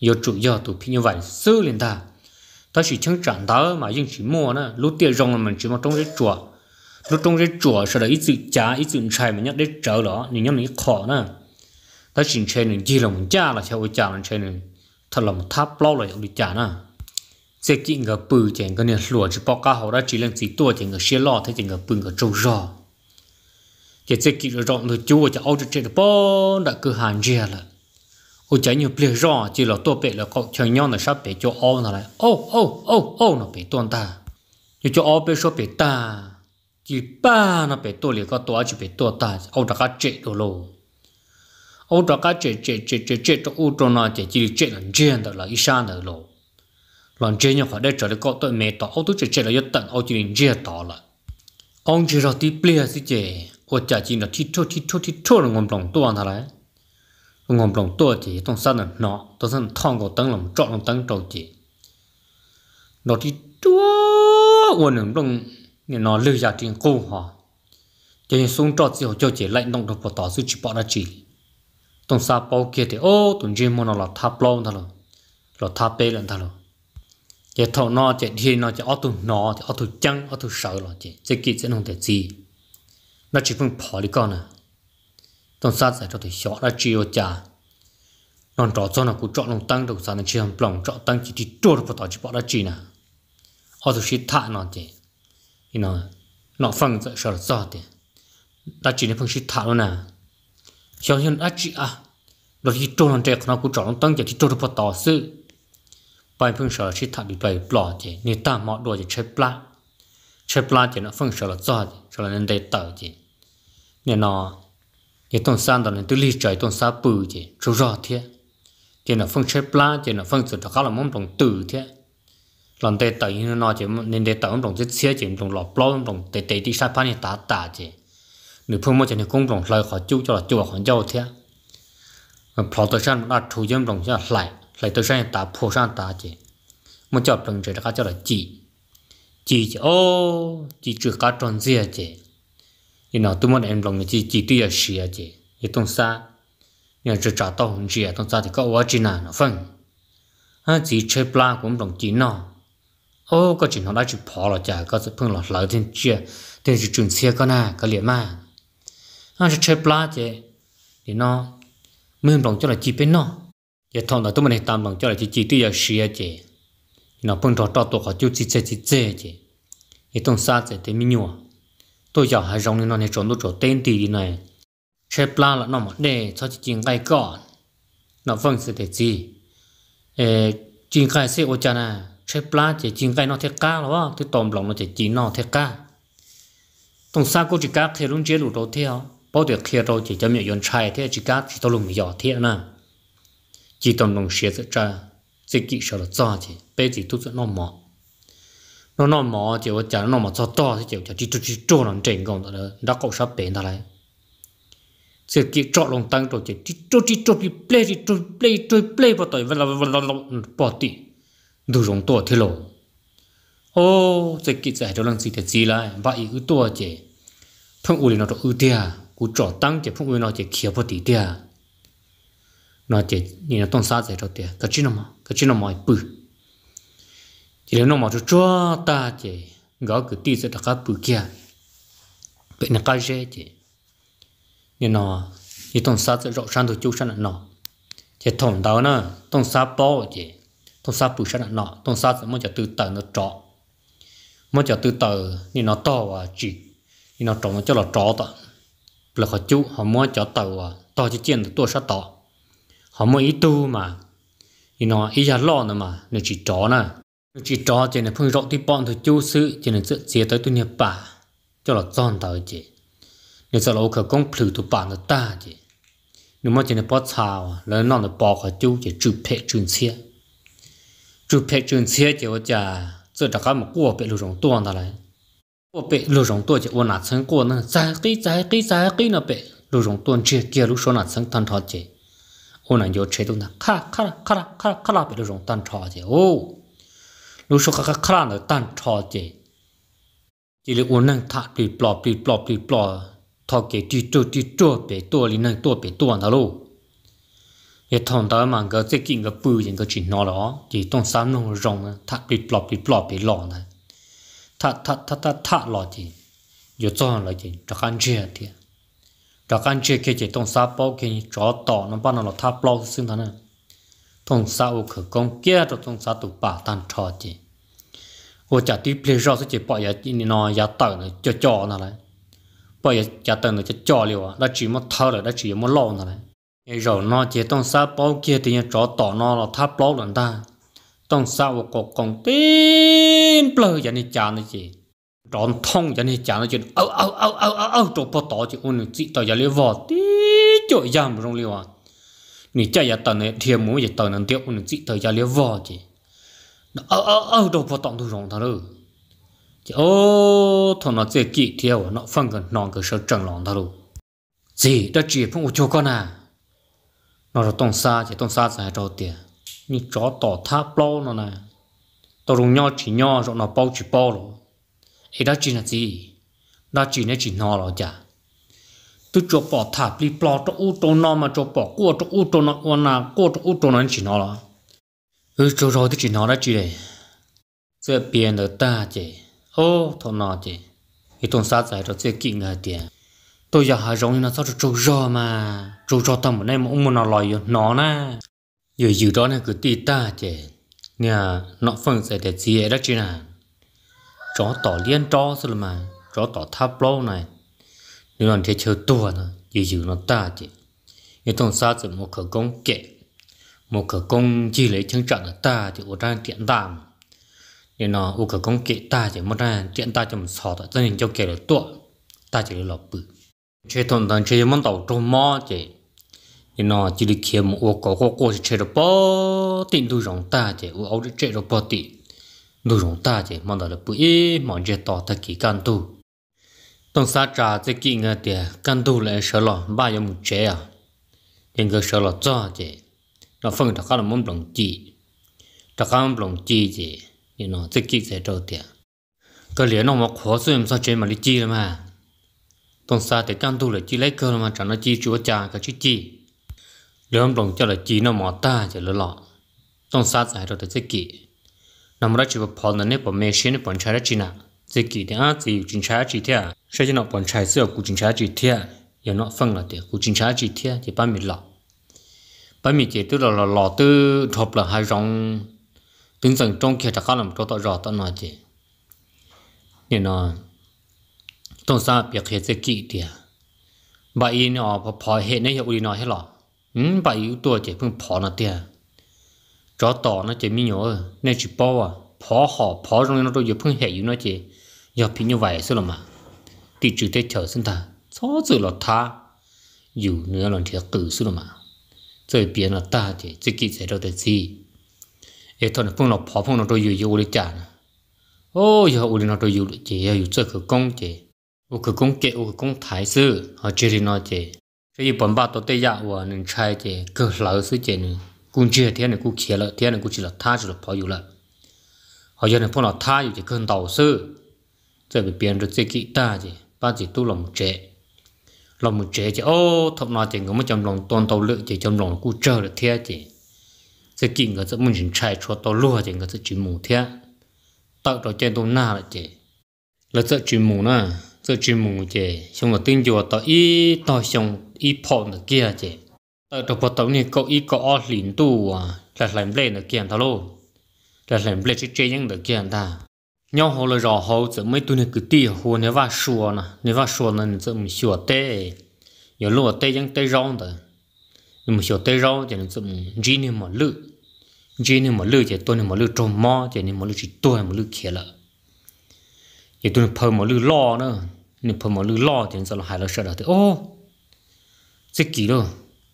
giờ trụ giờ tụ phi như vậy sư liền ta ta chỉ chẳng chẳng đó mà nhưng chỉ mua nữa lúc tiêu rong là mình chỉ mà trong cái chùa lúc trong cái chùa sau đó ít sự chả ít sự nhắc đến chợ đó nhưng nhắc đến khó nữa ta chỉ chơi nên chỉ là mình cha là theo cha là chơi nên thật là một tháp lâu là đi chả nữa sẽ kỹ ngờ bự chẳng cái này lùa chỉ bao cá hồ đó chỉ là chỉ tua chẳng ngờ xe lo thấy chẳng ngờ bự ngờ trâu rò chỉ sẽ rồi rộng rồi chúa cho ông chơi được bao đã cứ hàng rìa là ô chả nhiều bia rõ chỉ là tôi bể là cậu chơi nhau là sắp bể cho ô nó lại ô ô ô ô nó bể tuôn ta như cho ô bể số bể ta chỉ ba nó bể tôi liền có tôi chỉ bể tôi ta ô đã cá chết rồi, lô ô đã cá chết chết chết chết chết cho ô cho nó chết chỉ chết là chết đó là ít sáng đó lô lần chết nhau phải để cho lại cậu tôi mệt tỏ ô tôi chết chết là nhất tận ô chỉ liền chết tỏ là ông chỉ là tí bia gì chứ ô chả chỉ là thít thô thít thô thít thô là ngầm lòng tôi ăn thà lại ngồm lòng tua chỉ tông sân là nọ tông sân thong cổ tấn lòng trọn lòng tấn trầu chỉ nó thì chúa quần lòng lòng nó lưu giả tiền cô họ cho nên xuống trọt chỉ họ cho chỉ lạnh động được bỏ tỏ sự chỉ bỏ ra chỉ tông sa bao kia thì ô tông riêng môn nó là tháp lâu thằng rồi là tháp bê lên thằng rồi chỉ thọ nó chỉ thì nó chỉ ở tụ nó chỉ ở tụ chăng ở tụ sợ rồi chỉ chỉ kỹ sẽ không thể gì nó chỉ phân bỏ đi con à trong sát giải cho thì xóa ra chiều chả non trọ cho nó cũng chọn lòng tăng được sao nó chỉ hầm lòng trọ tăng chỉ thì trôi vào tỏ chỉ bỏ ra chi nè ở chỗ xí thả nó chứ thì nó nó phẳng sợ sợ sợ thì ta chỉ nên phẳng xí thả luôn nè cho nên ta chỉ à rồi thì trôi nó trẻ nó cũng trọ lòng tăng chỉ thì trôi vào tỏ sự bài phẳng sợ xí thả bị bài bỏ chứ nên ta mọi đồ chỉ chơi plá chơi plá thì nó phẳng sợ là sợ sợ là nên để tờ chứ nên nó ye tông san đó là tự lý trời tông sa bự chứ chú rõ thế thế là phong chế pla thế là phong sự đó khá là mong đồng tự thế lần đây tới nó nói chứ nên đây tới ông đồng chết xe chứ đồng lọ plo ông đồng tê tê đi sa pan ta ta chứ nửa phương mới cho nên công đồng lời khỏi chú cho là chú là khỏi giàu thế plo tới sang là thu giếm đồng cho lại lại tới sang ta phô sang ta chứ một chọc đồng chơi đó cho là chỉ chỉ chứ ô chỉ chưa cá tròn gì chứ you know tôi muốn em lòng chỉ chỉ tuy là xì à chị cái tông xa nhưng chỉ trả tao không xì à thì có quá chỉ nào phân ha chỉ chơi pla cũng đồng chỉ nó ô có chuyện nó đã chịu bỏ rồi chả có sự phương lọt lỡ thiên chia thiên chỉ chuyển xe con à có liền mà ha chỉ chơi pla chị thì nó mình lòng cho là chỉ bên nó giờ thằng là tôi mình tạm lòng cho là chỉ chỉ tuy là xì à chị nó phương thọ tao tụi họ chịu chỉ chơi chỉ chơi chị cái tông xa chị thì mình tôi giờ hai rong nó này trốn tôi chỗ tên tì này chế pla là nó mà để cho chị chuyện cái cỏ nó vâng sẽ thế gì ê chuyện cái sẽ ô cha nè chế pla chỉ chuyện cái nó thiệt ca đó thì tôm lòng nó chỉ chỉ nó thiệt ca tổng sao cô chỉ cá thì luôn chế đủ đầu theo bao được kia đâu chỉ cho miệng yon trai thế chỉ cá chỉ tao lùng nhỏ thế nè chỉ tôm lòng xe sẽ cha sẽ kỹ sợ là cho chị bây giờ tôi sẽ nó mỏ nó nó mò chiều chả nó mò cho to thì chiều chả chỉ chỉ cho nó chỉnh công đó đó cậu sắp bền đó lại sự chỉ cho lòng tăng rồi chỉ chỉ cho chỉ cho chỉ play chỉ cho play cho play vào tới và là và là bỏ đi đủ rộng to thế rồi ô sự chỉ giải cho lần gì thì gì lại vậy ư to chỉ phong u nó ư tia cú trọ tăng chỉ phong u nó chỉ kia bỏ đi tia nó chỉ nhìn nó tông xa giải cho tia cái chuyện nào mà cái chuyện nào mà bự chỉ nó mà cho cho ta chỉ gõ cứ tí sẽ đặt cá bự kia bị nó cá rẻ chứ. nên nó thì thằng sát sẽ rọ ràng thôi chú sáng nó chỉ thằng đầu nó thằng sát bỏ chứ, thằng sát bự sáng nó thằng sát sẽ muốn cho từ tờ nó trọ muốn cho từ tờ nên nó to và chỉ nên nó trọ nó cho là trọ đó là họ chú họ muốn cho tờ và to chỉ chuyện được tua sát tỏ họ muốn ít tu mà thì nó ít ra lo nữa mà nó chỉ trọ nè chỉ cho chỉ là phun rộng thì bọn thôi chú sự chỉ là dựa chia tới tôi nhập bà cho là dọn tao chị nếu giờ lâu khởi công phử tụ bà nó ta chị nếu mà chỉ là bỏ xào là nó là bỏ khỏi chú chỉ chụp phê chuyển xe chụp phê chuyển xe chỉ có chả giờ đã có một quả bị lù rộng tuôn ra lại quả bị lù rộng tuôn chỉ ôn nát sang quả nó dài cái dài cái dài cái nó bị lù rộng tuôn chia kia lù số nát sang tan thọ chị ôn nát vô chế đâu nè khá khá khá khá khá bị lù rộng tan thọ chị ô 如说个个克拉的蛋炒的，这里我能他对不对不对不，他给对做对做别多里能多别多那喽。也同到嘛个最近个不人个 chuyện nó đó thì trong sáng nó rong thắt bị lọt bị lọt bị lọt này thắt thắt thắt thắt thắt lọt thì giờ cho là gì cho ăn chia thì cho ăn chia cái chỉ trong sáng bao cái chó tỏ nó bắt nó thắt lọt xương thằng này trong sáng ô khởi công kia trong sáng tụ bà tan trò gì 我家对别少是就把也你那也等了就叫那了，把也家等了就叫了啊，那只么偷了，那只么捞那了。哎，肉那这东西包给的人找到那了，他包了他，东西我搞工顶不人家家那些，让通人家家那就嗷嗷嗷嗷嗷嗷就不到就我们知道人家话的就一样不中了啊。你家也等了，天母也等了，掉我们知道人家话的。nó ở ở ở đâu có tổng thu rộng thằng đâu chứ ô thằng nó chơi kỹ theo nó phân gần nòng cái sợ trần lòng thằng đâu gì đã chỉ phong cho con à nó là tông xa chỉ tông xa giải đầu tiền như chó tỏ tháp lâu nó này tao rung nhau chỉ nhau rồi nó bao chỉ bao rồi ấy đã chỉ là gì đã chỉ là chỉ nó rồi chả tôi cho bỏ tháp đi bao cho u tô nó mà cho bỏ cua cho u tô nó quan nào cua cho u tô nó chỉ nó rồi cứ trâu rồi thì chỉ nó ra chỉ đấy sẽ biến được ta chứ ô thằng nào chứ cái thằng sát giải rồi sẽ kinh ngạc tiền tôi giờ hà giống như nó sao được trâu rồi mà trâu rồi tao bữa nay mà ông muốn nó lòi nó na giờ giờ đó này cứ tì ta chứ nè nó phân sẽ để gì đó chứ nào chó tỏ liên chó rồi mà chó tỏ tháp lâu này nếu làm thế chờ tua nó giờ giờ nó ta chứ cái thằng sát giải một khẩu công kẹt một cửa công chi lấy chân trận ta thì ô ra tiện tạm nên nó ô cửa công kệ ta thì mất ra tiện ta cho một sọ tại dân cho kể là tuột, ta chỉ là lọc bự chế thuần thần chế món tàu trong mò chế nên nó chỉ là khi một ô có có có chế được bao tiền đôi rồng ta chế ô áo chơi được bao tiền đôi rồng ta chế món đó là bự ý món chế to ta kỳ can tu tông sa trà chế kỹ ngờ tiền can tu lại sợ lọ ba giờ một à nên cái sợ lọ cho chế เราฟังถ้าเขาไม่ปลงจีถ้าเขาปลงจีจีเนาะจะกินเสียโตเตียก็เหลือน้องมาขอส่วนมาใช้มาลิจีแล้วมาตรงซาแต่จังตู้เลยจีไรเกินมาจากนาจีจูวจาก็ชิจีเริ่งปลงเจ้าเลยจีน้องหมอตาจะเลอะหล่อต้องซาใส่เราแต่จะกินน้ำรัชวพรนั่นเองผมเมชินผมชายรัชนะจะกินเดี๋ยวจะยูจินชาจีเทียใช้จะน้องผมชายเสือกูจินชาจีเทียอย่างนั้นฟังเราเดี๋ยวกูจินชาจีเทียจะปั้มมีหล่อ bởi vì chỉ tức là là lò tư thộp là hai rong tính dần trong kia đã có làm cho tao rõ tao nói chị nên nó trong sa việc hết sẽ kỹ thì bảy nó bỏ bỏ hết này hiệu đi nói hết lò ừ bảy yếu tua chỉ phương bỏ nó thì cho tỏ nó chỉ mi nhớ nên chỉ bỏ à bỏ họ bỏ rồi nó đâu giờ phương hệ yếu nó chỉ giờ pin như vậy sao mà thì chỉ thế chờ xin ta số sự là tha dù nữa là thiệt tử sao mà 最边了大姐，自己在这的鸡，也他那碰到跑碰到都有有的家呢。哦哟，我的那都有了，姐要有这个工姐，我可工给我可工台子，好这里那姐，这一本把都对呀，我能拆姐，可老是姐呢，工具天呢，工钱了，天呢，工去了，他去了跑有了，好像呢碰到他有些更倒事，这个边着自己大姐，把姐都弄这。lòng một trẻ chỉ ô thọ nó chỉ có một chồng lòng toàn tàu lự chỉ chồng lòng cú chờ được thiệt chỉ sẽ kiện người sẽ muốn chỉ chạy cho tàu lúa chỉ người sẽ chỉ mù thiệt, tạo cho trên tàu na là chỉ là sẽ chỉ mù na, sẽ chỉ mù chỉ xong là tin cho tàu y tàu xong y phò được kia chỉ tạo cho tàu này có y có lìn tu à là làm lên được kia thà lô là làm lên chỉ chơi những được kia ta nhau hồ là rõ hồ giờ mấy tụi này cứ tì hồ nếu va sùa nè nếu va sùa nè giờ mình sửa tê giờ lúa tê chẳng tê rong đó nhưng mà sửa tê rong thì giờ mình gì nè mà lự gì nè mà lự thì tôi nè mà lự trồng mò thì nè mà lự chỉ tôi mà lự kia là giờ tôi nè phơi mà lự lo nữa nè phơi mà lự lo thì giờ là hai là sợ đó thì ô thế kỳ đó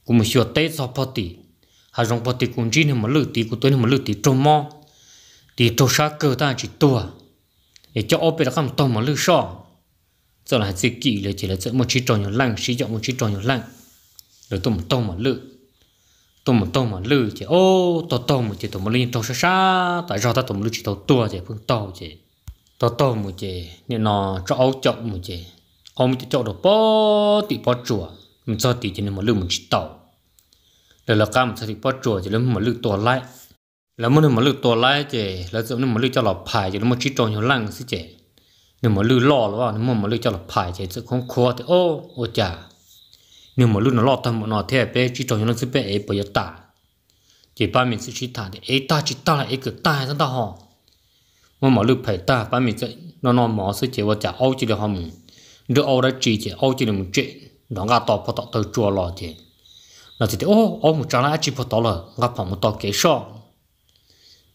cũng mình sửa tê sao phát tì hai rong phát tì cũng gì nè mà lự tì cũng tôi nè mà lự tì trồng mò tì trồng sa cơ ta chỉ tôi để cho ô là không tông mà lưu sọ giờ là gì kỹ là chỉ là một chiếc tròn nhỏ lăng sử dụng một chiếc tròn nhỏ lăng rồi tông một mà lư tông một mà lư chỉ ô to tông một chỉ tông một linh tông xa xa tại do ta chỉ tông tua chỉ phương tàu chỉ to to một nên nó cho áo chọn một chỉ ông chỉ cho được bao tỷ bao chùa mình cho tỷ cho nên một lư một chiếc tàu rồi là cam cho tỷ bao chùa chỉ là một lư tua lại là muốn một lúc tôi lại chứ là giống một lúc cho lọp phải chứ nó một chỉ tròn nhiều lăng xí chứ nếu mà lưu lo rồi nếu mà một lúc cho lọp phải chứ sẽ không khó thì ô ô chà nếu mà lúc nó lo thầm nó thế bé chỉ tròn nhiều lăng xí bé ấy bây giờ ta chỉ ba mình sẽ chỉ ta thì ấy ta chỉ ta là ấy cứ ta ra ta họ mà mà lúc phải ta ba mình sẽ nó nó mỏ xí chứ ô chà ô chỉ được họ mình được ô đã chỉ chứ ô chỉ được một chuyện nó ngã tọp vào tọp tới chùa lo chứ nó thì ô ô một trang là chỉ vào tọp là ngã phòng một tọp kế sau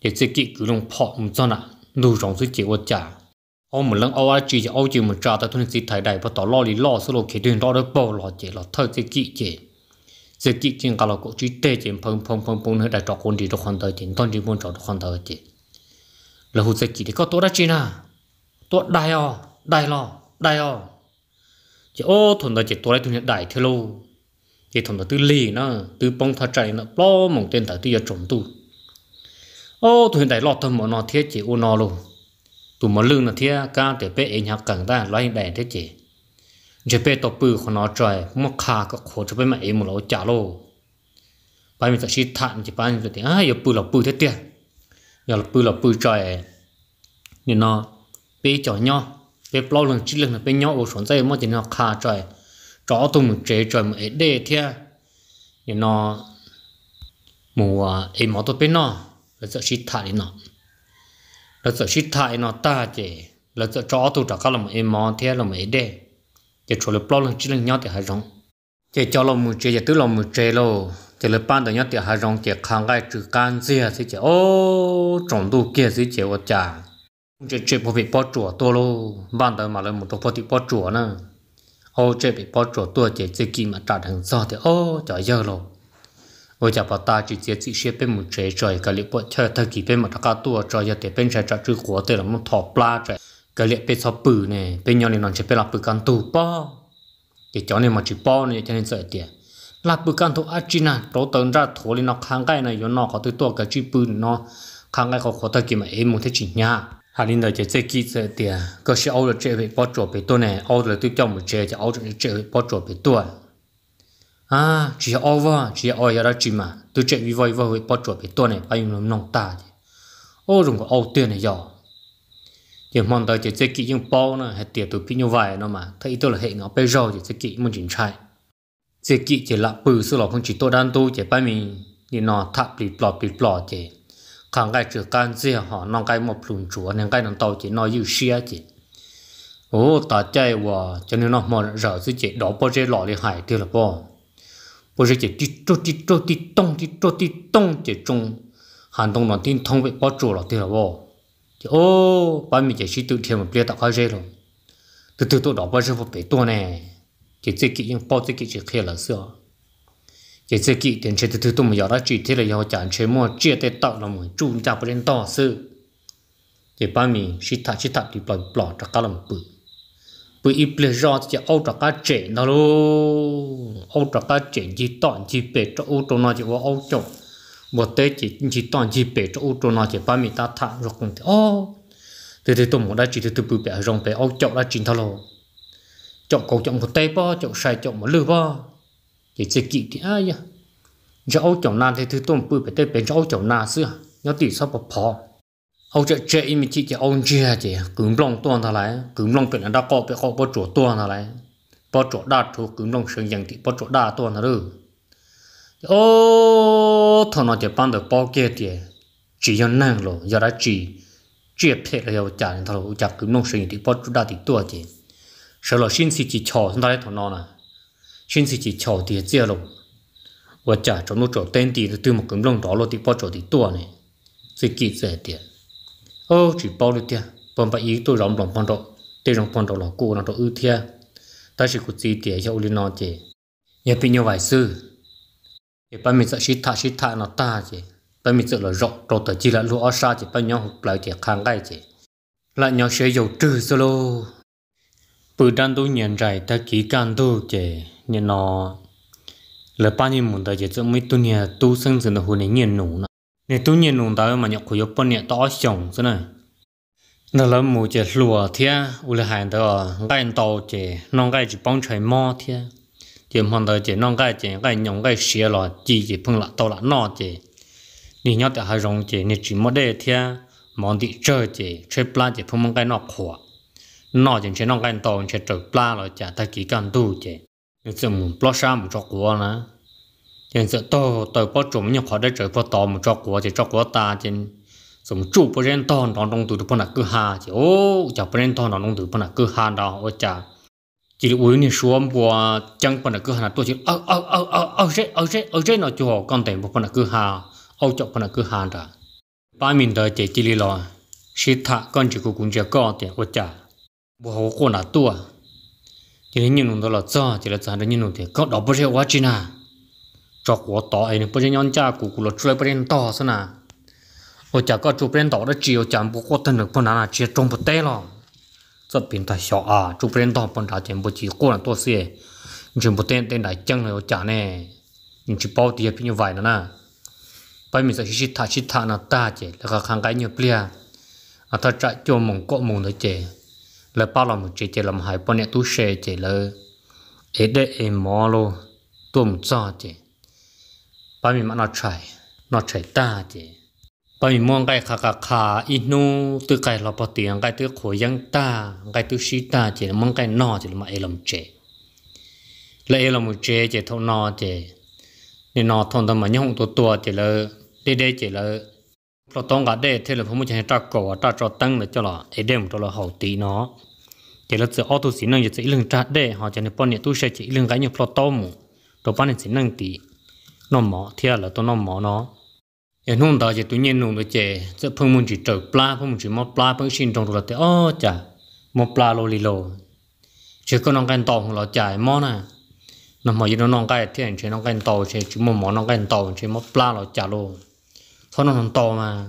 也是给各种跑唔赚啦，路上是结果假。我们人偶尔只是偶尔们抓到同是太大，不到老里老是老开端老的包老节老偷这几节，这几节搞了过去带钱砰砰砰砰，那在找工地都看到钱，当地们找都看到钱。然后这几的搞多大钱啊？多大哦，大咯，大哦。chỉ ô thằng đó chỉ tôi lấy tôi nhận đại thế lô chỉ thằng đó tư lì nó tư bông thà chạy nó bao mong tên thà tư giờ trộm tu ô tụi đại lọt thôi mà nó thiết chỉ u nó luôn tụi mà lương là thiết cá để bé anh học cần ta lấy đại thiết chỉ chỉ bé tập bự của nó trời mất khá có khổ cho bé mà em một lỗ trả lô bây sẽ chỉ thản chỉ bây giờ thì ai giờ bự là bự thiết tiền giờ là bự là bự trời nên nó bé chọn nhau bé bao lần chỉ lần là bé nhỏ ở xuống dây mà chỉ nó khá trời chó tụi mình chế trời mà ấy đê thế nên nó mùa em à, mà tôi bên nó là sợ shit thải nó là sợ shit thải nó ta chỉ là sợ chó tu trả các làm em mò thế làm em đê chỉ cho là bao chỉ là nhau thì hay rong chỉ cho là một chỉ tứ là một chỉ lo chỉ là ban đầu nhau thì hay rong chỉ khang cái trừ can gì thì chỉ ô trồng tu kia thì chỉ ở chả chỉ chỉ một vị bao chùa to lo ban đầu mà là một tổ thì bao chùa nữa ô chỉ bị bao chùa to chỉ chỉ kia mà trả thằng sao thì ô trả giờ rồi 我家把大姐姐这些被木车在，个里不车他几被木他家多在，要得被车在追火的了木拖不拉在，个里被草布呢，被鸟里弄起被拉布干土包，给叫你嘛去包呢，叫你在点。拉布干土阿吉呢，都等着土里那看盖呢，有那个对多个去布呢，看盖个火他几嘛哎木他几呀。hà linh đời chế kỹ chế tiền có sẽ ấu được chế bị bỏ trộn bị tua này ấu được tôi cho một chế cho ấu được chế bị bỏ trộn bị tua à chỉ over chỉ ở đó chỉ mà tôi chạy vui vui vui bắt chuột bị tuần này bao nhiêu nông ta chứ ô dùng có ô tiền này giờ thì mong tới chỉ sẽ kỹ những bao nữa hết tiền tôi bị như vậy nó mà thấy tôi là hệ ngõ bây giờ chỉ sẽ kỹ muốn chỉnh trai sẽ kỹ chỉ là bự sự là không chỉ tôi đang tu chỉ bao mình thì nó thắp bị bỏ bị bỏ chỉ khẳng cái chữ can gì họ nó cái một lùn chúa nên cái nó tàu chỉ nói như xia chỉ ô ta chạy vào cho nên nó mòn rỡ sự chỉ đó bao giờ lọ đi hại thì là bao 或者去滴粥滴粥滴咚滴粥滴咚这种，寒冬暖天通为我做了对了不？就哦，把米这些都全部别打开些了，都都都老百姓不白多呢，就自己用包自己就可以了是吧？就自己电车都都都没有了，具体了以后讲车么接待到了么，住家不认到是，就把米其他其他地方不老这搞了不？bởi ít biết rõ thì ô trọ cá trẻ nó luôn, ô trọ cá trẻ chỉ tọn chỉ bể cho ô trọ nó chỉ có ô trọ một tế chỉ chỉ tọn chỉ bể cho ô trọ nó chỉ ba mươi ta thả rồi cũng thế ô từ tôi tụm đã chỉ từ tôi bự bể rồng bể ô trọ đã chín thao lô trọ cầu trọ một tay bo trọ sai trọ một lư bo chỉ chỉ kỹ thì ai vậy cho ô trọ nào thì từ tụm bự bể tới bể cho ô trọ nào xưa nó tỷ sao bỏ hỗ trợ chế im chỉ cho ông chia chỉ cứng lòng tuân thà lại cứng lòng anh đã có bị khó có chỗ tuân thà lại bỏ chỗ đa thu cứng lòng sương giang thì bỏ chỗ đa tuân thà rồi ô thằng nó chỉ bán được bao kia thì chỉ cho năng lo giờ đã chỉ chia phê là giờ trả nên thằng trả cứng lòng sương thì bỏ chỗ đa thì tuân chỉ sau là xin xí chỉ chờ thằng đấy thằng nó nè xin xí chỉ chờ thì chết rồi và trả cho nó chỗ tên thì từ một cứng lòng đó lo thì bỏ chỗ thì tuân này sẽ kỹ dễ tiền ô chỉ bao nhiêu tiền bọn vâng, bà ý tôi rộng lòng phong độ tôi rộng phong độ là cô nó độ ưu thiên ta chỉ cụt gì tiền cho liên nó chị nhà bị nhiều vài sư để bà mình sợ shít thà shít thà nó ta chị bà mình sợ là rộng rộng tới chỉ là lũ lúa xa chị bà nhau hụt lại chị khang gai chị lại nhau sẽ dầu trừ solo bữa đan tôi nhận ra ta kỹ can tôi chị nhà nó là bao nhiêu muốn tới chị mấy tôi nhà tôi sinh sự là hồn này nghiền nụ nè nè tu nhiên nung tao mà nhọc của yếu bận nhẹ to chồng thế này nó là mù chè lùa thế u là hàng đó à. cái tàu chè non cái chỉ bóng trời mò thế chỉ hoàn đời chè non cái chè cái nhộng cái xia lọ chỉ chỉ phun lạ tàu lạ nọ chè nè nhóc tại hai rong chè nè chỉ mất đây thế món đi chơi chè chơi pla chè phun mong cái nọ khỏa nọ chè chè non cái tàu chè chơi pla rồi chè ta chỉ cần tu chè nhưng mà plo sao mà cho quá nè hiện giờ to tới bao trùm nhưng khó để trở bao cho của thì cho của ta trên sum trụ bao rèn to nó đông từ bao nạc cứ hà chỉ ô chả bao rèn to nó đông từ bao nạc cứ hà đó ô chả chỉ là uống nên xuống bùa chẳng bao là cứ hà tôi chỉ ơ ơ ơ ơ ơ rế ơ rế ơ rế nó chùa con tiền bao là cứ hà ô chọc bao là cứ hà đó ba mình đời chỉ chỉ là sĩ thạ con chỉ có cũng chỉ có tiền ô chả bùa hồ cô nạc tua chỉ là những nụ đó là cho chỉ là chẳng được những nụ thì có đó bao rèn quá chi nào cho của tỏ ấy bây giờ nhon cha của của lột bây giờ tỏ sao nà ô chả có chụp bên tỏ đó chỉ ô chạm bộ có thân được phần nào là chỉ trong một té lo rất biến thái sợ à chụp bên tỏ phần nào chỉ một chỉ cô là tôi xì chỉ một tên tên đại chân này ô chả nè nhưng chỉ bảo tiền như vậy nữa nè bây mình sẽ chỉ thà chỉ thà là ta chỉ là khang cái nhiều plia à ta chạy cho mông cọ mông đấy chứ, là bao lòng một chỉ chỉ làm hại bọn này tu xe chứ, là ấy đấy em mò lo tuồng cho chỉ ba mi mà nó chạy nó chạy ta chứ ba mi mong cái khá khá khá ít nu từ cái lọ bọt tiền cái từ khổ giang ta cái từ xí ta chứ mong cái nọ chứ mà em làm chế là em làm chế thâu nọ chứ nên nọ thằng ta mà nhông tổ tổ chứ là đi đây chứ là nó tông cả đây thế là phải muốn chạy trắc cổ trắc cho tăng để cho là em đem cho là hậu tí nó chỉ là sự auto xin năng chỉ lưng trát để họ chỉ nên bọn này tu sẽ chỉ lưng cái như plot tôm rồi bọn này xin năng tí nó mỏ thiệt là tôi nó mỏ nó em không đợi chỉ tự nhiên nông nó chè sẽ phong muốn chỉ trở pla phong muốn chỉ mót pla phong xin trong rồi thì ô chả, mót pla lô li lô à. chỉ có nông canh tàu là chả mót nè nó mà gì nó nông cái thiệt chỉ nông canh tàu chỉ chỉ một mỏ nông canh tàu chỉ mót pla là chả lô thôi nó nông tàu mà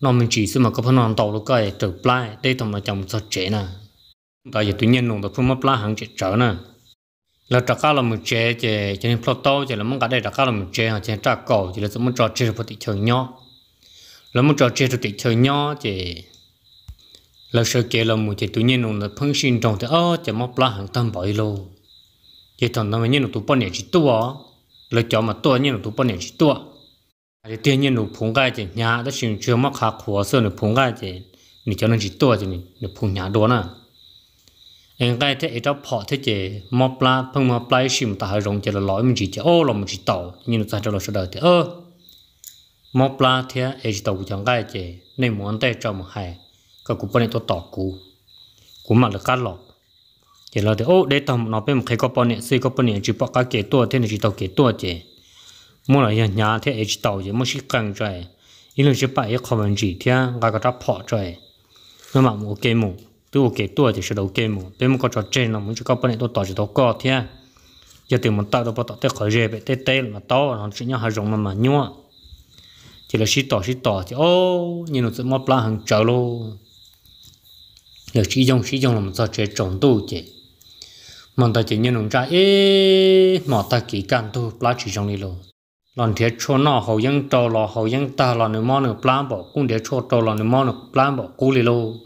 nó mình chỉ xem mà có phong nông tàu lúc cái trở pla đây thằng mà chồng sợ trẻ nè đợi chỉ tự nhiên nông nó không mót pla hàng chỉ trở nè là trắc cao là một chế chế cho nên plot to chế là muốn cả đây trắc cá là một chế chế trắc cổ chế là muốn trò chế một thị trường nhỏ là muốn trò chế một thị trường nhỏ chế là sơ chế là một chế tự nhiên là phân sinh trong thì ơ chế móc lá hàng tâm bội lô chế thằng nó nhiên là tụ bao nhiêu chỉ tua là cho mà tua nhiên là tụ bao nhiêu chỉ tua à, thì tự nhiên là phụng cái chế nhà đó sinh chưa móc khá khổ sơ là phụng cái nè anh cái thế cho họ thế chế mò pla phong mò pla xìm ta rong chế là lõi mình chỉ chế ô là mình chỉ tàu nhưng ta cho là sao đời thì ơ mò pla thế ai tàu của chẳng cái chế nên muốn tay cho mà hay các cụ bên này tôi tỏ cụ cụ mà được cắt lọ chế là thì ô để tàu nó bên một cái có bên này xây có bên này chỉ bắt cái kế tua thế này chỉ tàu kế tua chế mua lại nhà nhà thế chỉ tàu chứ mua chỉ cần rồi ý là chỉ bảy cái comment gì thế cái cái đó họ rồi nhưng mà một cái mù tôi kể tôi thì sẽ đầu kê mù bên một con trò chơi nào muốn cho các bạn tôi tỏ chỉ tao có thế giờ từ một tao đâu bắt tao tới khỏi rề bị tê mà to nó chỉ nhau hai rồng mà mà nhua chỉ là xí tỏ xí tỏ thì ô nhìn nó sẽ mất la hàng trở luôn là xí dùng xí dùng là một sao chế trồng tu chế mà ta chỉ nhận ra ê mà ta kỹ càng tu la chỉ dùng đi luôn lần thế cho nó hậu dân trâu lò hậu dân ta là nữa mò nữa plan bỏ cũng để cho trâu là nữa mò nữa plan bỏ cú đi luôn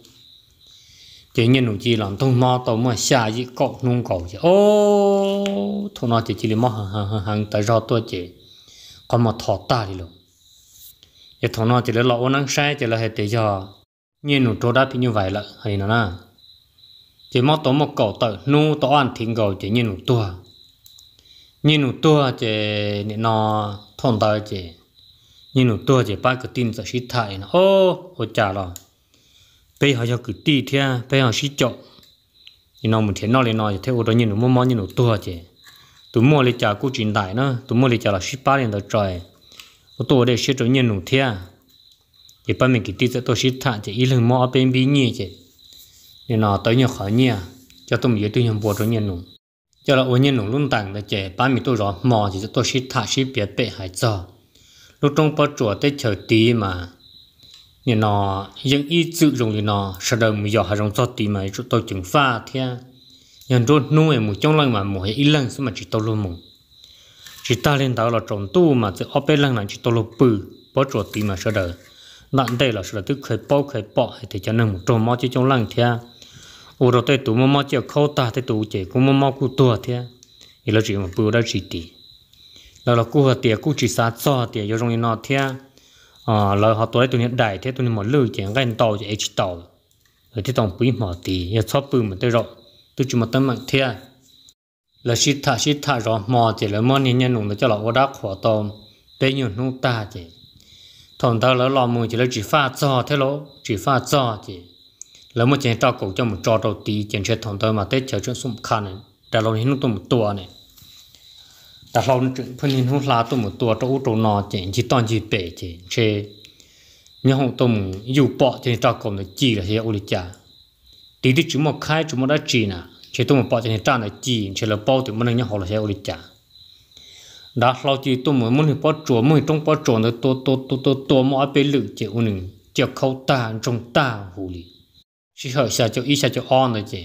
chỉ nhìn nụ chỉ làm thông mò tàu mà xa gì cậu nung cậu chứ ô thằng nó chỉ chỉ là mò hàng hàng hàng tại do tôi chỉ còn mà thọ ta đi luôn vậy thằng nó chỉ là lão năng sai chỉ là hệ tế cho nhìn nụ trâu bị như vậy là hay nó na chỉ mò tàu mà cậu tự nu tàu ăn thịt cậu chỉ nhìn nụ tua nhìn nụ tua chỉ nó thằng ta chỉ nhìn nụ tua chỉ ba cái tin sẽ xịt thải nó ô hỗ trợ rồi bây họ cho cứ đi theo bây họ xí chọn, nhưng nó một thế nó lên nó thì theo đó nhìn nó mua món nhìn nó tua chứ tụi mua lấy trả cô chuyện đại nữa, tụi mua lấy trả là xí ba lên đó trời nó tua để xí chọn nhìn nó theo thì ba mình cứ đi cho tôi xí thả chứ ý lần mua bên bên nhỉ chứ nên nó tới nhà khỏi nhà cho tôi mình tôi nhận bùa chỗ nhìn nó cho là ôn nhìn nó luôn tặng là chứ ba mình tôi rõ mò chỉ cho tôi xí thả xí biệt bệ hải giờ lúc trong bao chùa tới chờ tí mà 你那人一走容易那，啥都没有，还容早地嘛，就到蒸发天。人做农业么，将来嘛，么一冷是嘛，就到了么，就大连到了中度嘛，这二百冷呢就到了北，北着地嘛，啥的，难得了，啥的都可以包可以包，还得叫那么做嘛，就将冷天。我到在做么么就靠打，在做这个么么苦多天，伊拉就么不要得吃的，然后苦和甜苦吃啥早甜，要容易那天。à lời họ tuổi tôi nhận đại thế tụi mà lưu chuyện cái tàu chỉ h tàu rồi thế tàu quý mở tì nhà shop bùi mà tới rồi tôi chỉ một tấm mạng thế là shit thà shit thà rồi mò chỉ là mò nhìn nhận nụ cho là ô đá khổ tàu bên nhiều nụ ta chỉ thằng ta là lò mừng chỉ là chỉ pha cho thế lỗ chỉ pha cho chỉ lỡ mà chỉ trao cổ cho một trò đầu tì chỉ chơi thằng ta mà tới chờ chuyện sum khan này đã lo hết nụ tôi một tua này แต่เราพูดถึงหุ่นลาตัวมือตัวตัวอุตโนเจนจีตอนจีเปเจนเชยองตัวมืออยู่ปอเจนตากลมเลยจีเลยเฮอุลิจาตีที่จุดมอคายจุดมอได้จีน่ะเชตัวมือปอเจนตานเลยจีเชเราปอถึงมันยังหอเลยเฮอุลิจาดาเราจีตัวมือมันปอจัวมือตรงปอจัวเลยตัวตัวตัวตัวตัวมอไปหลึกเจ้าหนึ่งเจ้าเขาตาจงตาหูลิชิเหอชาเจ้าอีชาเจ้าอ้อนเลยเจ้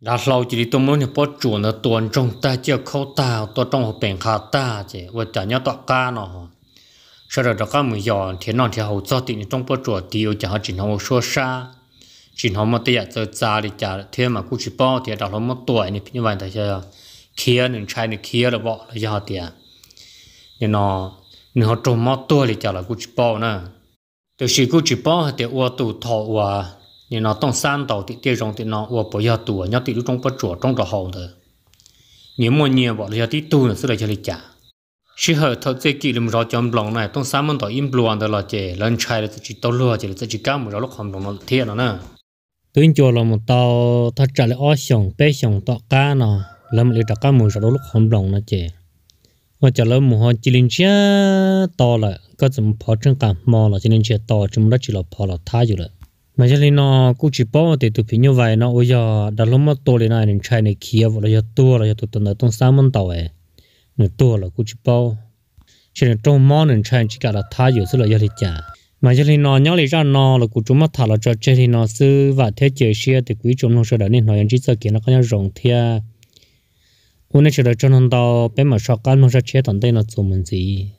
đã lâu chỉ tôi muốn nhập bớt chuột là tuần trong ta chưa khâu ta tôi trong học bệnh khá ta chứ và chả nhau tọa ca nó sau đó đó các mình giờ thì nó thì hậu cho tiền trong bớt chuột tiêu chả chỉ nó xua xa chỉ nó mà tiền giờ già thì chả thế mà cũng chỉ bao thì đó nó một tuổi thì như vậy thì giờ kia nên trai nên kia là bỏ là giờ tiền nên nó nên họ trộm mất tuổi thì chả là cũng chỉ bao nè từ khi cũng chỉ bao thì ô tụ thọ và 你那当三道的地上的那我不要多，人家地中不着种着好的，你莫捏吧，人家地多是来这里讲。时候他自己那么着讲不呢，当三门道引不完的了这，人拆了自己到落去了，自己干不着了，看不着了天了呢。蹲着了么到他这里二想白想到干呢，那么你这干么着了看不着了这。我叫了么好几零钱到了，该怎么跑成干毛了？几零钱到，怎么着去了跑了他去了。mà cho nên nó cũng chỉ bỏ để tụi phi như vậy nó bây giờ đã lắm mà to lên này nên chạy này kia vợ là to là tụi tụi nó tông sáu món tàu ấy nó to là cũng chỉ bỏ cho nên trong món nên chạy chỉ cả là thá nhiều số là giờ thì trả mà cho nên nó nhớ lại ra nó là cũng chúng mắt thả là cho chơi thì nó sư và thế chơi xe thì quý chúng nó sẽ đã nên nói những chỉ sợ kia nó có nhau rộng thia hôm nay chỉ là cho nó tàu bé mà sọc ăn nó sẽ chết tận đây nó dùng mình gì